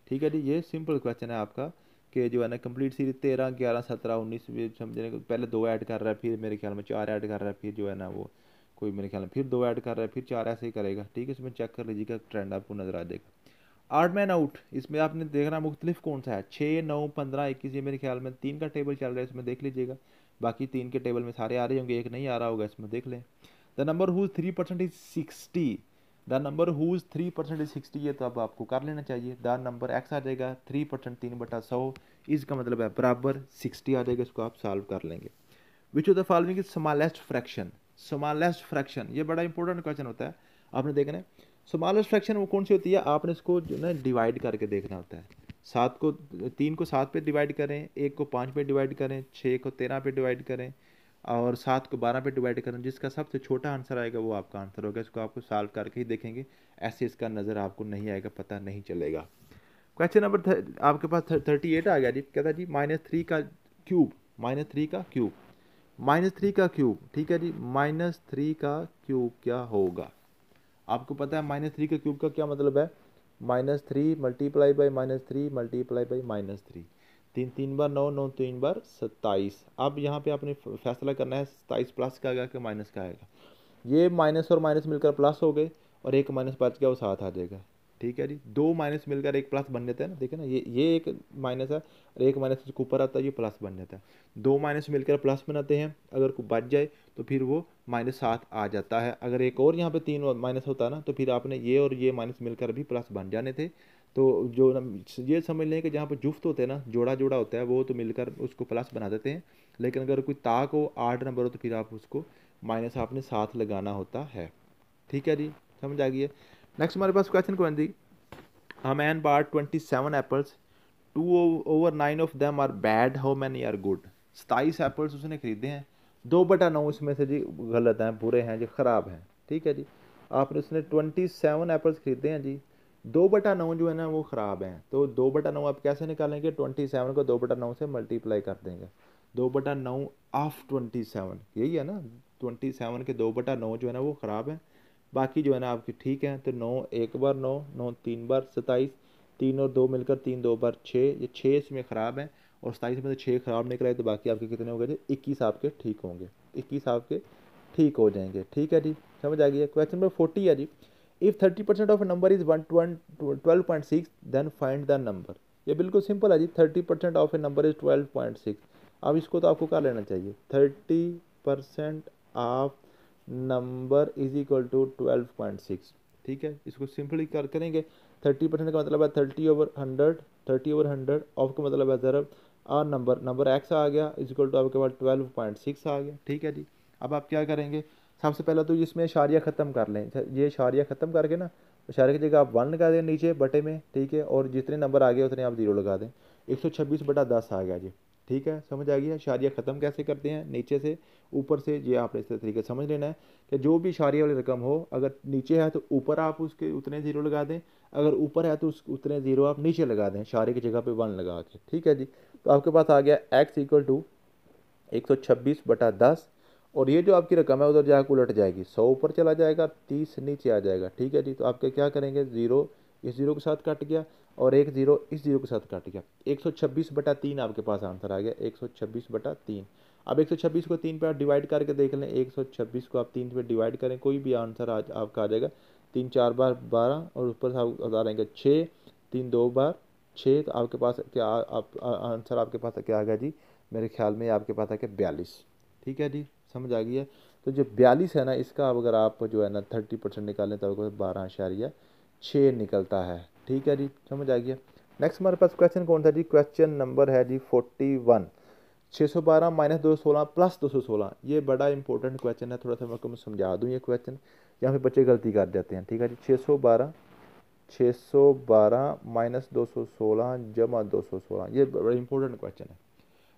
ठीक है जी ये सिंपल क्वेश्चन है आपका कि जो है ना कंप्लीट सीरीज तेरह ग्यारह सत्रह उन्नीस समझने को पहले दो ऐड कर रहा है फिर मेरे ख्याल में चार ऐड कर रहा है फिर जो है ना वो कोई मेरे ख्याल में फिर दो ऐड कर रहा है फिर चार ऐसे ही करेगा ठीक है इसमें चेक कर लीजिएगा ट्रेंड आपको नज़र आ जाएगा आर्ट मैन आउट इसमें आपने देखना मुख्तलिफ कौन सा है छः नौ पंद्रह इक्कीस ये मेरे ख्याल में तीन का टेबल चल रहा है इसमें देख लीजिएगा बाकी तीन के टेबल में सारे आ रहे होंगे एक नहीं आ रहा होगा इसमें देख लें the number whose three percent is sixty the number whose three percent is sixty है तो अब आपको कर लेना चाहिए द नंबर एक्स आ जाएगा थ्री परसेंट तीन बटा सौ इसका मतलब है बराबर सिक्सटी आ जाएगा इसको आप सॉल्व कर लेंगे which of the following is smallest fraction smallest fraction ये बड़ा इंपॉर्टेंट क्वेश्चन होता है आपने देखना है स्मॉलेस्ट फ्रैक्शन वो कौन सी होती है आपने इसको जो ना डिवाइड करके देखना होता है सात को तीन को सात पे डिवाइड करें एक को पाँच पे डिवाइड करें छः को तेरह पे डिवाइड करें और सात को बारह पे डिवाइड करें जिसका सबसे छोटा आंसर आएगा वो आपका आंसर होगा इसको आपको सॉल्व करके ही देखेंगे ऐसे इसका नज़र आपको नहीं आएगा पता नहीं चलेगा क्वेश्चन नंबर आपके पास थर्टी एट आ गया जी कहता जी माइनस थ्री का क्यूब माइनस थ्री का क्यूब माइनस थ्री का क्यूब ठीक है जी माइनस थ्री का क्यूब क्या होगा आपको पता है माइनस थ्री का क्यूब का क्या मतलब है minus three multiply by minus three multiply by minus three तीन तीन बार नौ नौ तीन बार सत्ताईस अब यहाँ पे आपने फैसला करना है सत्ताईस प्लस का आएगा कि माइनस का आएगा ये माइनस और माइनस मिलकर प्लस हो गए और एक माइनस बच गया वो साथ आ जाएगा ठीक है जी दो माइनस मिलकर एक प्लस बन जाता है ना देखे ना ये ये एक माइनस है और एक माइनस ऊपर आता है ये प्लस बन जाता है दो माइनस मिलकर प्लस बनाते हैं अगर बच जाए तो फिर वो माइनस सात आ जाता है अगर एक और यहाँ पे तीन माइनस होता ना तो फिर आपने ये और ये माइनस मिलकर भी प्लस बन जाने थे तो जो ये समझ लें कि जहाँ पर जुफ्त होते हैं ना जोड़ा जोड़ा होता है वो तो मिलकर उसको प्लस बना देते हैं लेकिन अगर कोई ताक हो आठ नंबर हो तो फिर आप उसको माइनस आपने सात लगाना होता है ठीक है जी समझ आ गई है नेक्स्ट हमारे पास क्वेश्चन कौन जी हम एन बार twenty seven apples two over nine of them are bad how many are good सताईस एप्पल्स उसने खरीदे हैं दो बटा नौ इसमें से जी गलत हैं बुरे हैं जी ख़राब हैं ठीक है जी आपने उसने ट्वेंटी सेवन एप्पल्स खरीदे हैं जी दो बटा नौ जो है ना वो ख़राब हैं तो दो बटा नौ आप कैसे निकालेंगे ट्वेंटी सेवन को दो बटा नौ से मल्टीप्लाई कर देंगे दो बटा नौ ऑफ ट्वेंटी सेवन यही है ना ट्वेंटी सेवन के दो बटा नौ जो है ना वो ख़राब हैं बाकी जो है ना आपकी ठीक है तो नौ एक बार नौ नौ तीन बार सताईस तीन और दो मिलकर तीन दो बार छः ये छः इसमें ख़राब हैं और सताईस में से छः ख़राब निकल आए तो बाकी आपके कितने हो गए थे इक्कीस आपके ठीक होंगे इक्कीस आपके ठीक हो जाएंगे ठीक है जी समझ आ गई है क्वेश्चन नंबर फोर्टी है जी if thirty percent of number is one two one twelve point six then find the number ये बिल्कुल सिंपल है जी thirty percent of a number is twelve point six अब इसको तो आपको क्या लेना चाहिए thirty percent of number is equal to twelve point six ठीक है इसको सिंपली कर करेंगे थर्टी परसेंट का मतलब है thirty over hundred thirty over hundred of का मतलब है ज़रा और नंबर नंबर एक्स आ गया इजिकल टू आपके पास ट्वेल्व पॉइंट सिक्स आ गया ठीक है जी अब आप क्या करेंगे सबसे पहले तो इसमें इशारिया ख़त्म कर लें ये इशारिया ख़त्म करके ना इशारे की जगह आप वन लगा दें नीचे बटे में ठीक है और जितने नंबर आ गए उतने आप जीरो लगा दें एक सौ छब्बीस बटा दस आ गया जी ठीक है समझ आ गया शारिया ख़त्म कैसे करते हैं नीचे से ऊपर से ये आपने इस तरीके समझ लेना है कि जो भी शारिया वाली रकम हो अगर नीचे है तो ऊपर आप उसके उतने ज़ीरो लगा दें अगर ऊपर है तो उस उतने ज़ीरो आप नीचे लगा दें शारी की जगह पे वन लगा के ठीक है जी तो आपके पास आ गया एक्स इक्वल टू एक सौ छब्बीस बटा दस और ये जो आपकी रकम है उधर जाकर उलट जाएगी सौ ऊपर चला जाएगा तीस नीचे आ जाएगा ठीक है जी तो आपके क्या करेंगे ज़ीरो इस ज़ीरो के साथ कट गया और एक ज़ीरो इस ज़ीरो के साथ काट गया एक सौ छब्बीस बटा तीन आपके पास आंसर आ गया एक सौ छब्बीस बटा तीन अब एक सौ छब्बीस को तीन पे आप डिवाइड करके देख लें एक सौ छब्बीस को आप तीन पे डिवाइड करें कोई भी आंसर आज आपका आ जाएगा तीन चार बार बारह और ऊपर से आप बता रहेंगे छः तीन दो बार छः तो आपके पास क्या आप आंसर आपके पास क्या आ गया जी मेरे ख्याल में आपके पास आ गया बयालीस ठीक है जी समझ आ गई है तो जो बयालीस है ना इसका अब अगर आप जो है ना थर्टी परसेंट निकालें तो आपको बारह आशारिया छः निकलता है ठीक है जी समझ आ गया नेक्स्ट हमारे पास क्वेश्चन कौन था जी क्वेश्चन नंबर है जी फोर्टी वन छः सौ बारह माइनस दो सौ सोलह प्लस दो सौ सोलह ये बड़ा इंपॉर्टेंट क्वेश्चन है थोड़ा सा मैं आपको समझा दूँ ये क्वेश्चन यहाँ पे बच्चे गलती कर जाते हैं ठीक है जी छः सौ बारह छः सौ बारह माइनस दो सौ सोलह जमा दो सौ सोलह ये बड़ा इंपॉर्टेंट क्वेश्चन है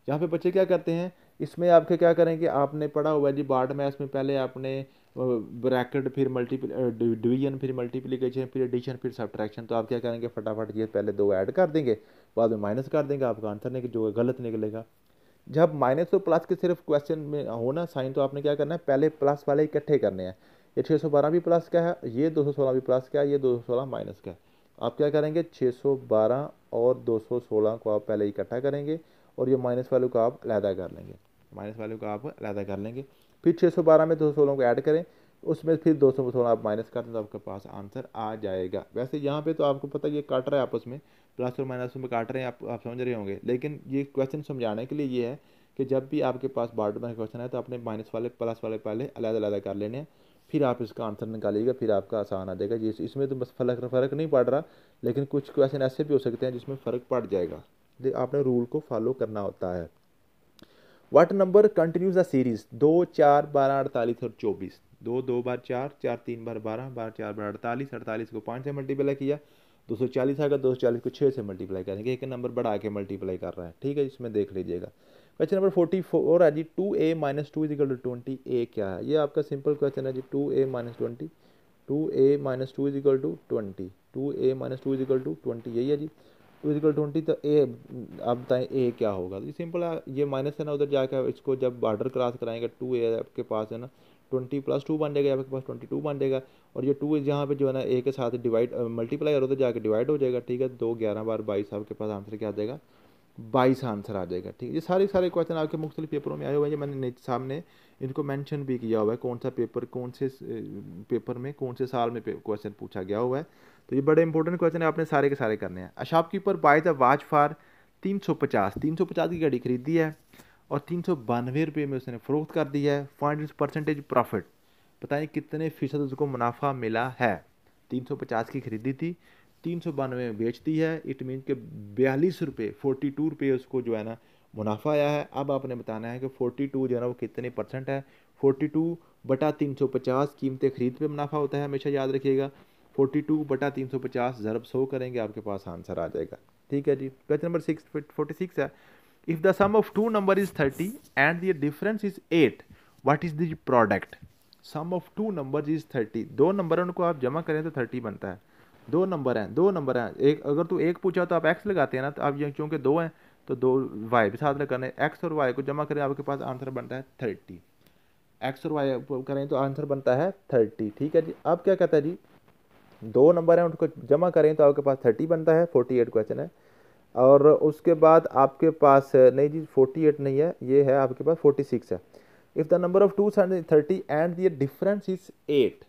यहाँ पे बच्चे क्या करते हैं इसमें आपके क्या करेंगे आपने पढ़ा हुआ जी बार्ड मैथ में पहले आपने ब्रैकेट फिर मल्टीप्ली डिवीजन फिर मल्टीप्लिकेशन फिर एडिशन फिर सब्ट्रैक्शन तो आप क्या करेंगे फटाफट ये पहले दो ऐड कर देंगे बाद में माइनस कर देंगे आपका आंसर निकल जो गलत निकलेगा जब माइनस और प्लस के सिर्फ क्वेश्चन में हो ना साइन तो आपने क्या करना है पहले प्लस वाले इकट्ठे करने हैं ये छः सौ बारह भी प्लस का है ये दो सौ सोलह भी प्लस का है ये दो सौ सोलह माइनस का है आप क्या करेंगे छः सौ बारह और दो सौ सोलह को आप पहले इकट्ठा करेंगे और ये माइनस वैल्यू का आप अलहदा कर लेंगे माइनस वैल्यू का आप अलहदा कर लेंगे फिर छः सौ बारह में दो सौ सोलह को ऐड करें उसमें फिर दो सौ सोलह आप माइनस कर दें तो आपके पास आंसर आ जाएगा वैसे यहाँ पे तो आपको पता ये काट रहा है आपस में प्लस और माइनस में काट रहे हैं आप आप समझ रहे होंगे लेकिन ये क्वेश्चन समझाने के लिए ये है कि जब भी आपके पास बार्डर में क्वेश्चन है तो आपने माइनस वाले प्लस वाले पहले अलग अलग कर लेने हैं फिर आप इसका आंसर निकालिएगा फिर आपका आसान आ जाएगा जिस इसमें तो बस फर्क फर्क नहीं पड़ रहा लेकिन कुछ क्वेश्चन ऐसे भी हो सकते हैं जिसमें फ़र्क पड़ जाएगा आपने रूल को फॉलो करना होता है what number continues the series दो चार बारह अड़तालीस और चौबीस दो दो बार चार चार तीन बार बारह बारह चार बार अड़तालीस अड़तालीस को पाँच से मल्टीप्लाई किया दो सौ चालीस आएगा दो सौ चालीस को छः से मल्टीप्लाई करेंगे एक नंबर बढ़ा के मल्टीप्लाई कर रहा है ठीक है इसमें देख लीजिएगा क्वेश्चन नंबर फोर्टी फोर है जी two a minus two is equal to twenty a क्या है ये आपका सिंपल क्वेश्चन है जी two a minus twenty two a minus two is equal to twenty two a minus two is equal to twenty यही है जी टू इजिकल ट्वेंटी तो ए आप बताएं ए क्या होगा तो सिंपल है ये माइनस है ना उधर जाकर इसको जब बार्डर क्रॉस कराएंगे टू ए आपके पास है ना ट्वेंटी प्लस टू बन जाएगा आपके पास ट्वेंटी टू बन जाएगा और ये टू यहाँ पे जो है ना ए के साथ डिवाइड मल्टीप्लाई और उधर जाकर डिवाइड हो जाएगा ठीक है दो ग्यारह बार बाईस आपके पास आंसर क्या आ जाएगा बाईस आंसर आ जाएगा ठीक है ये सारे सारे क्वेश्चन आपके मुख्तलिफ पेपरों में आए हुए हैं मैंने सामने इनको मेंशन भी किया हुआ है कौन सा पेपर कौन से पेपर में कौन से साल में क्वेश्चन पूछा गया हुआ है तो ये बड़े इंपॉर्टेंट क्वेश्चन है आपने सारे के सारे करने हैं a shopkeeper buy the watch for तीन सौ पचास तीन सौ पचास की गाड़ी खरीदी है और तीन सौ बानवे रुपये में उसने फ़रोख्त कर दी है फाइंड परसेंटेज प्रॉफिट पता नहीं कितने फ़ीसद उसको मुनाफा मिला है तीन सौ पचास की खरीदी थी तीन सौ बानवे में बेचती है इट मीन के बयालीस रुपये फोर्टी टू रुपये उसको जो है ना मुनाफा आया है अब आपने बताना है कि फोर्टी टू जो है ना वो कितने परसेंट है फोर्टी टू बटा तीन सौ पचास कीमतें खरीद पे मुनाफा होता है हमेशा याद रखिएगा फोर्टी टू बटा तीन सौ पचास ज़रब सौ करेंगे आपके पास आंसर आ जाएगा ठीक है जी question number six forty six है if the sum of two number is thirty and the difference is eight what is the product sum of two number is thirty दो नंबर उनको आप जमा करें तो थर्टी बनता है दो नंबर हैं दो नंबर हैं एक अगर तू एक पूछा तो आप एक्स लगाते हैं ना तो आप ये चूँकि दो हैं तो दो वाई भी साथ लगाने एक्स और वाई को जमा करें आपके पास आंसर बनता है थर्टी एक्स और वाई करें तो आंसर बनता है थर्टी ठीक है जी अब क्या कहता है जी दो नंबर हैं उनको जमा करें तो आपके पास थर्टी बनता है फोर्टी एट क्वेश्चन है और उसके बाद आपके पास नहीं जी फोर्टी एट नहीं है ये है आपके पास फोर्टी सिक्स है if the number of two thirty and the difference is eight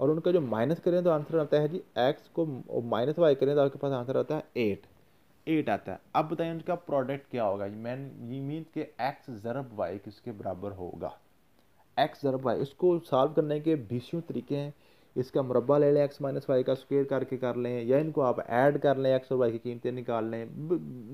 और उनका जो माइनस करें तो आंसर आता है जी एक्स को माइनस वाई करें तो आपके पास आंसर आता है एट एट आता है अब बताइए उनका प्रोडक्ट क्या होगा मैन ये मीन के एक्स ज़रब वाई किसके बराबर होगा एक्स ज़रब वाई इसको सॉल्व करने के बीसों तरीके हैं इसका मुरबा ले लें एक्स माइनस वाई का स्क्वेयर करके कर लें या इनको आप ऐड कर लें एक्स और वाई की कीमतें निकाल लें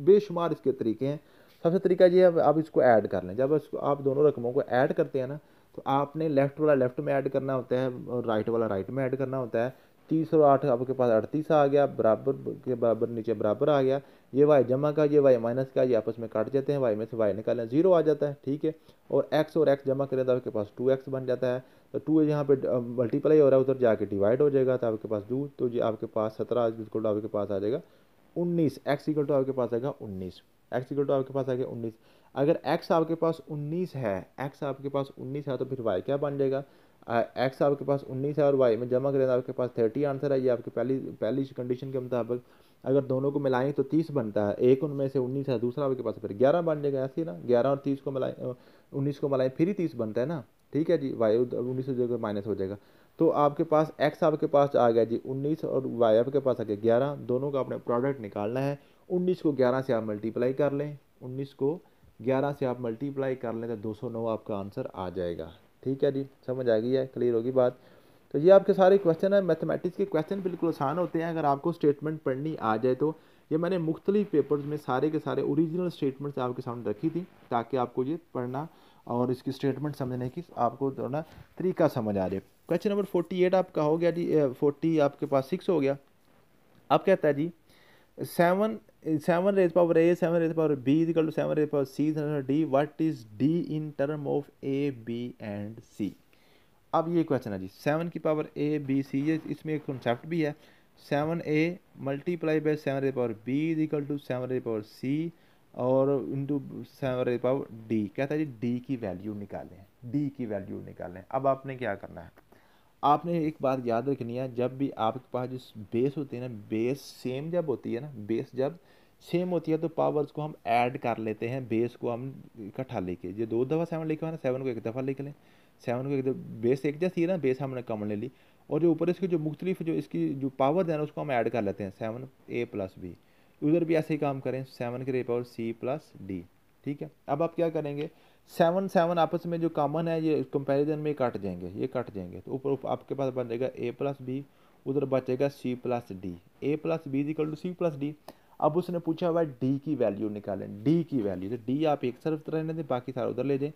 बेशुमार इसके तरीके हैं सबसे तरीका ये है आप इसको ऐड कर लें जब इसको आप दोनों रकमों को ऐड करते हैं ना तो आपने लेफ़्ट वाला लेफ़्ट में ऐड करना होता है और राइट वाला राइट में ऐड करना होता है तीस और आठ आपके पास अड़तीस आ गया बराबर के बराबर नीचे बराबर आ गया ये वाई जमा का ये वाई माइनस का ये आपस में काट जाते हैं वाई में से वाई निकालें जीरो आ जाता है ठीक है और एक्स और एक्स जमा करें तो आपके पास टू एक्स बन जाता है तो टू यहाँ पे मल्टीप्लाई हो रहा है उधर जाके डिवाइड हो जाएगा तो आपके पास टू तो जी आपके पास सत्रह बिल्कुल आपके पास आ जाएगा उन्नीस एक्स इक्वल टू आपके पास आएगा उन्नीस एक्स इक्वल टू आपके पास आ गया उन्नीस अगर एक्स आपके पास उन्नीस है एक्स आपके पास उन्नीस है तो फिर वाई क्या बन जाएगा एक्स आपके पास उन्नीस है और वाई में जमा करें तो आपके पास थर्टी आंसर है ये आपकी पहली पहली कंडीशन के मुताबिक अगर दोनों को मिलाएं तो तीस बनता है एक उनमें से उन्नीस है दूसरा आपके पास फिर ग्यारह बन जाएगा ऐसे ना ग्यारह और तीस को मिलाएं उन्नीस को मिलाएं फिर ही तीस बनता है ना ठीक है जी वाई उन्नीस हो जाएगा माइनस हो जाएगा तो आपके पास एक्स आपके पास आ गया जी उन्नीस और वाई आपके पास आ गया ग्यारह दोनों का आपने प्रोडक्ट निकालना है उन्नीस को ग्यारह से आप मल्टीप्लाई कर लें उन्नीस को ग्यारह से आप मल्टीप्लाई कर लें तो दो सौ नौ आपका आंसर आ जाएगा ठीक है जी समझ आ गई है क्लियर होगी बात तो ये आपके सारे क्वेश्चन है मैथमेटिक्स के क्वेश्चन बिल्कुल आसान होते हैं अगर आपको स्टेटमेंट पढ़नी आ जाए तो ये मैंने मुख्तलिफ पेपर्स में सारे के सारे ओरिजिनल स्टेटमेंट्स आपके सामने रखी थी ताकि आपको ये पढ़ना और इसकी स्टेटमेंट समझने की आपको ना तरीका समझ आ जाए क्वेश्चन नंबर फोर्टी एट आपका हो गया जी फोर्टी आपके पास सिक्स हो गया अब कहता है जी seven seven raise power a seven raise power b is equal to seven raise power c d what is d in term of a b and c अब ये क्वेश्चन है जी सेवन की पावर ए बी सी ये इसमें एक concept भी है seven a multiply by seven raise power b is equal to seven raise power c और into seven raise power d कहता है जी डी की वैल्यू निकालें डी की वैल्यू निकालें अब आपने क्या करना है आपने एक बात याद रखनी है जब भी आपके पास जो बेस होती है ना बेस सेम जब होती है ना बेस जब सेम होती है तो पावर्स को हम ऐड कर लेते हैं बेस को हम इकट्ठा लेके ये दो दफ़ा सेवन लिखे है ना सेवन को एक दफ़ा लिख लें सेवन को एक बेस तो एक जैसी है ना बेस हमने कॉमन ले ली और जो ऊपर इसकी जो मुख्तलिफ जो इसकी जो पावर है ना उसको हम ऐड कर लेते हैं सेवन ए प्लस बी उधर भी ऐसे ही काम करें सेवन की पावर सी प्लस डी ठीक है अब आप क्या करेंगे सेवन सेवन आपस में जो कॉमन है ये कंपेरिजन में कट जाएंगे ये कट जाएंगे तो ऊपर आपके पास बन जाएगा ए प्लस बी उधर बचेगा c plus d a plus b equal to c plus d अब उसने पूछा हुआ है डी की वैल्यू निकालें डी की वैल्यू तो डी आप एक तरफ रहने दें बाकी सारा उधर ले दें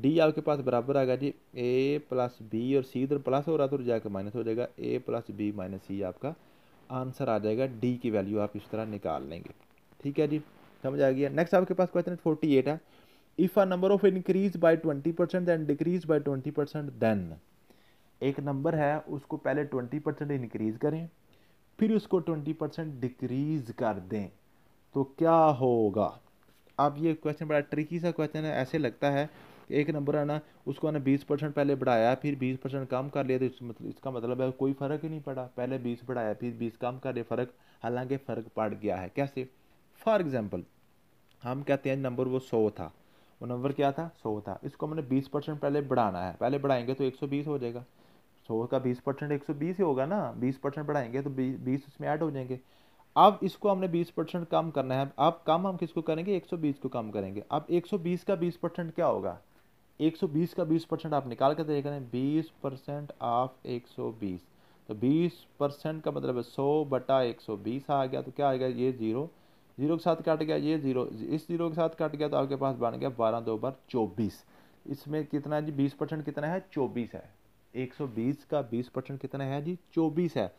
डी आपके पास बराबर आएगा जी ए प्लस बी और सी इधर प्लस हो रहा तो जाकर माइनस हो जाएगा a plus b minus c आपका आंसर आ जाएगा डी की वैल्यू आप इस तरह निकाल लेंगे ठीक है जी समझ आ गया नेक्स्ट आपके पास क्वेश्चन फोर्टी एट है if a number of increase by twenty percent and decrease by twenty percent then एक नंबर है उसको पहले ट्वेंटी परसेंट इंक्रीज़ करें फिर उसको ट्वेंटी परसेंट डिक्रीज़ कर दें तो क्या होगा अब ये क्वेश्चन बड़ा ट्रिकी सा क्वेश्चन है ऐसे लगता है एक नंबर है ना उसको आने बीस परसेंट पहले बढ़ाया फिर बीस परसेंट कम कर लिया तो इस मतलब इसका मतलब है कोई फ़र्क ही नहीं पड़ा पहले बीस बढ़ाया फिर बीस कम कर लिया फ़र्क हालांकि फ़र्क पड़ गया है कैसे फॉर एग्ज़ाम्पल हम कहते हैं नंबर वो सौ था वो नंबर क्या था सौ था इसको हमने बीस परसेंट पहले बढ़ाना है पहले बढ़ाएंगे तो एक सौ बीस हो जाएगा सौ का बीस परसेंट एक सौ बीस ही होगा ना बीस परसेंट बढ़ाएंगे तो बीस उसमें ऐड हो जाएंगे अब इसको हमने बीस परसेंट कम करना है अब कम हम किसको करेंगे एक सौ बीस को कम करेंगे अब एक सौ बीस का बीस परसेंट क्या होगा 120 का 20 परसेंट आप निकाल कर देख रहे हैं बीस परसेंट ऑफ 120 तो 20 परसेंट का मतलब है 100 बटा 120 आ गया तो क्या आएगा ये जीरो जीरो के साथ काट गया ये जीरो इस जीरो के साथ काट गया तो आपके पास बन गया बारह दो बार चौबीस इसमें कितना है जी बीस परसेंट कितना है चौबीस है एक सौ बीस का बीस परसेंट कितना है जी चौबीस है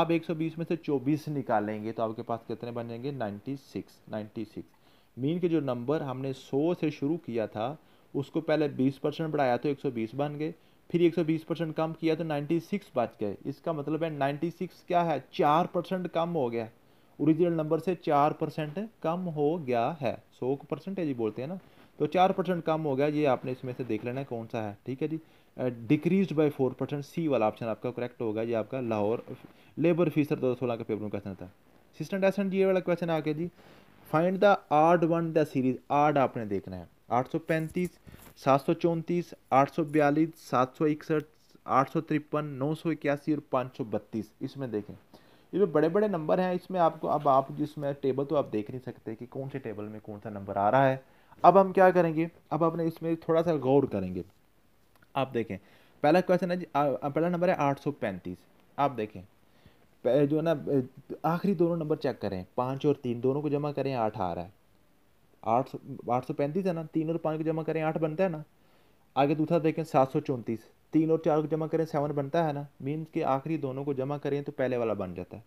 आप एक सौ बीस में से चौबीस निकालेंगे तो आपके पास कितने बन जाएंगे ninety six ninety six mean के जो नंबर हमने सौ से शुरू किया था उसको पहले बीस परसेंट बढ़ाया तो एक सौ बीस बन गए फिर एक सौ बीस परसेंट कम किया तो नाइन्टी सिक्स बच गए इसका मतलब है नाइन्टी सिक्स क्या है चार परसेंट कम हो गया ओरिजिनल नंबर से चार परसेंट कम हो गया है सौ परसेंटेज ही बोलते हैं ना तो चार परसेंट कम हो गया ये आपने इसमें से देख लेना है कौन सा है ठीक है जी decrease by four percent c वाला ऑप्शन आपका करेक्ट होगा ये आपका लाहौर लेबर फीसर दो सोलह का पेपर में क्वेश्चन था सिस्टम टेस्ट जी वाला क्वेश्चन आ गया जी find the odd one the series odd आपने देखना है आठ सौ पैंतीस सात सौ चौंतीस आठ सौ बयालीस सात सौ इकसठ आठ सौ तिरपन नौ सौ इक्यासी और पाँच सौ बत्तीस इसमें देखें ये जो बड़े बड़े नंबर हैं इसमें आपको अब आप जिसमें टेबल तो आप देख नहीं सकते कि कौन से टेबल में कौन सा नंबर आ रहा है अब हम क्या करेंगे अब अपने इसमें थोड़ा सा गौर करेंगे आप देखें पहला क्वेश्चन है जी पहला नंबर है आठ सौ पैंतीस आप देखें जो है ना आखिरी दोनों नंबर चेक करें पाँच और तीन दोनों को जमा करें आठ आ रहा है आठ सौ आठ सौ पैंतीस है ना तीन और पाँच को जमा करें आठ बनता है ना आगे दूसरा देखें सात सौ चौंतीस तीन और चार को जमा करें सेवन बनता है ना मीन्स के आखिरी दोनों को जमा करें तो पहले वाला बन जाता है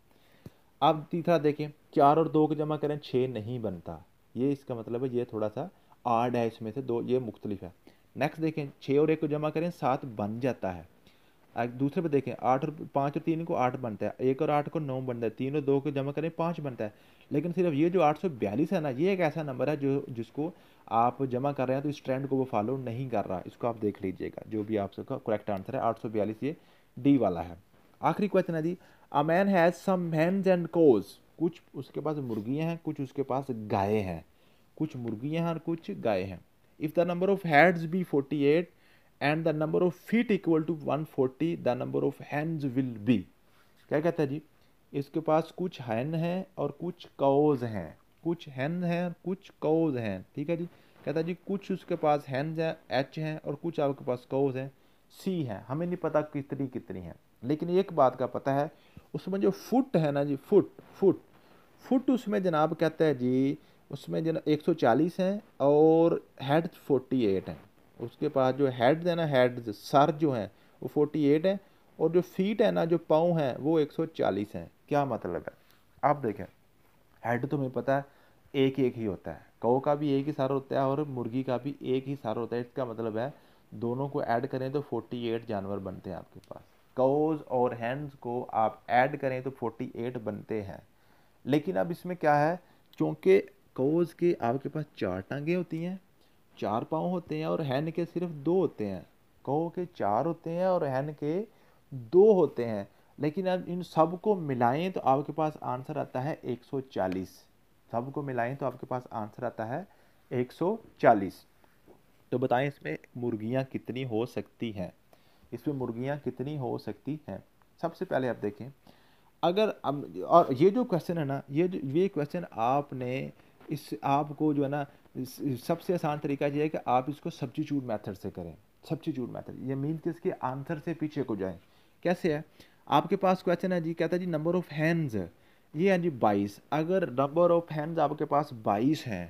अब तीसरा देखें चार और दो को जमा करें छः नहीं बनता ये इसका मतलब है ये थोड़ा सा आठ है इसमें से दो ये मुख्तलिफ है नेक्स्ट देखें छः और एक को जमा करें सात बन जाता है दूसरे पे देखें आठ और पाँच और तीन को आठ बनता है एक और आठ को नौ बनता है तीन और दो को जमा करें पाँच बनता है लेकिन सिर्फ ये जो आठ है ना ये एक ऐसा नंबर है जो जिसको आप जमा कर रहे हैं तो इस ट्रेंड को वो फॉलो नहीं कर रहा इसको आप देख लीजिएगा जो भी आप सबका करेक्ट आंसर है आठ ये डी वाला है आखिरी क्वेश्चन है जी a man has some and cows कुछ उसके पास मुर्गियाँ हैं कुछ उसके पास गायें हैं कुछ मुर्गियाँ हैं और कुछ गायें हैं if the number of heads be forty eight and the number of feet equal to one forty the number of hands will be क्या कहता है जी इसके पास कुछ हैन हैं और कुछ कौज हैं कुछ हैन हैं कुछ कौज हैं ठीक है जी कहता है जी कुछ उसके पास हैन हैं एच हैं और कुछ आपके पास कौज हैं सी हैं हमें नहीं पता कितनी कितनी हैं लेकिन एक बात का पता है उसमें जो फुट है ना जी फुट फुट फुट उसमें जनाब कहते हैं जी उसमें जना एक सौ चालीस हैं और हेड फोर्टी एट हैं उसके पास जो हेड है ना हेड सर जो हैं वो फोर्टी एट हैं और जो फीट है ना जो पाँव हैं वो एक सौ चालीस हैं क्या मतलब है आप देखें हेड तो तुम्हें पता है एक एक ही होता है कौ का भी एक ही सारा होता है और मुर्गी का भी एक ही सारा होता है इसका मतलब है दोनों को ऐड करें तो 48 जानवर बनते हैं आपके पास कौज़ और हैंड्स को आप ऐड करें तो 48 बनते हैं लेकिन अब इसमें क्या है चूँकि कौज के आपके पास चार टांगें होती हैं चार पाँव होते हैं और हैंड के सिर्फ दो होते हैं कौ के चार होते हैं और हैंड के दो होते हैं लेकिन अब इन सब को मिलाएं तो आपके पास आंसर आता है 140 सब को मिलाएं तो आपके पास आंसर आता है 140 तो बताएं इसमें मुर्गियां कितनी हो सकती हैं इसमें मुर्गियां कितनी हो सकती हैं सबसे पहले आप देखें अगर अब और ये जो क्वेश्चन है ना ये ये क्वेश्चन आपने इस आपको जो है ना सबसे आसान तरीका ये है कि आप इसको सब्जी मेथड से करें सब्जी मेथड ये मीन कि इसके आंसर से पीछे को जाएं कैसे है आपके पास क्वेश्चन है जी कहता है जी नंबर ऑफ़ हैंड्स ये है हाँ जी बाईस अगर नंबर ऑफ़ हैंड्स आपके पास बाईस हैं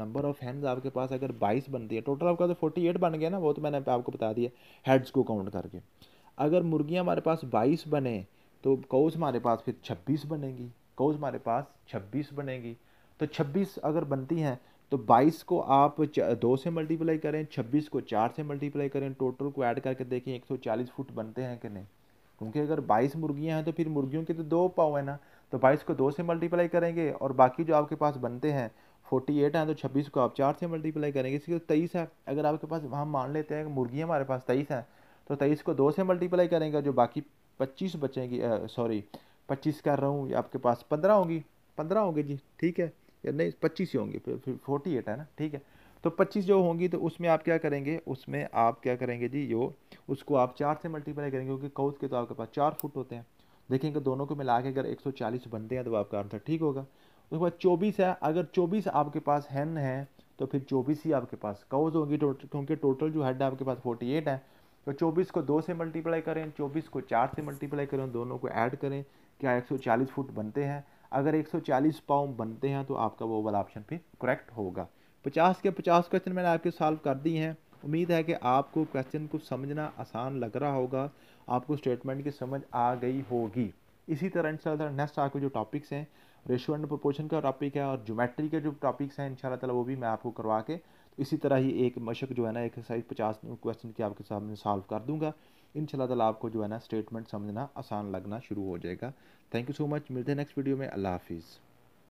नंबर ऑफ़ हैंड्स आपके पास अगर बाईस बनती है टोटल आपका तो फोर्टी एट बन गया ना वो तो मैंने आपको बता दिया हेड्स को काउंट करके अगर मुर्गियाँ हमारे पास बाईस बने तो काउस हमारे पास फिर छब्बीस बनेगी कौज हमारे पास छब्बीस बनेगी तो छब्बीस अगर बनती हैं तो 22 को आप दो से मल्टीप्लाई करें 26 को चार से मल्टीप्लाई करें टोटल को ऐड करके देखें 140 फुट बनते हैं कि नहीं क्योंकि अगर बाईस मुर्गियाँ हैं तो फिर मुर्गियों के तो दो पाव है ना तो बाईस को दो से मल्टीप्लाई करेंगे और बाकी जो आपके पास बनते हैं 48 एट हैं तो छब्बीस को आप चार से मल्टीप्लाई करेंगे इसके तो तेईस है अगर आपके पास हम मान लेते हैं मुर्गियाँ हमारे पास तेईस हैं तो तेईस को दो से मल्टीप्लाई करेंगे जो बाकी पच्चीस बचेंगी सॉरी पच्चीस कर रहा हूँ आपके पास पंद्रह होंगी पंद्रह होंगे जी ठीक है या नहीं पच्चीस ही होंगे फिर फोर्टी एट है ना ठीक है तो 25 जो होंगी तो उसमें आप क्या करेंगे उसमें आप क्या करेंगे जी यो उसको आप चार से मल्टीप्लाई करेंगे क्योंकि कौज़ के तो आपके पास चार फुट होते हैं देखेंगे दोनों को मिला के अगर 140 बनते हैं तो आपका आंसर ठीक होगा उसके बाद चौबीस है अगर चौबीस आपके पास हैन है तो फिर चौबीस ही आपके पास कौज होंगी क्योंकि टोटल जो हेड है आपके पास फोर्टी एट है तो चौबीस को दो से मल्टीप्लाई करें चौबीस को चार से मल्टीप्लाई करें दोनों को ऐड करें क्या एक सौ चालीस फुट बनते हैं अगर एक सौ चालीस पाउंड बनते हैं तो आपका वो वाला ऑप्शन फिर करेक्ट होगा पचास के पचास क्वेश्चन मैंने आपके सॉल्व कर दिए हैं उम्मीद है कि आपको क्वेश्चन को समझना आसान लग रहा होगा आपको स्टेटमेंट की समझ आ गई होगी इसी तरह इन नेक्स्ट आपके जो टॉपिक्स हैं रेशो एंड प्रोपोर्शन का टॉपिक है और ज्योमेट्री के जो टॉपिक्स हैं इन ताला वो भी मैं आपको करवा के इसी तरह ही एक मशक जो है ना एक्सरसाइज पचास क्वेश्चन की आपके सामने सॉल्व कर दूंगा इन ताला आपको जो है ना स्टेटमेंट समझना आसान लगना शुरू हो जाएगा थैंक यू सो मच मिलते हैं नेक्स्ट वीडियो में अल्लाह हाफिज़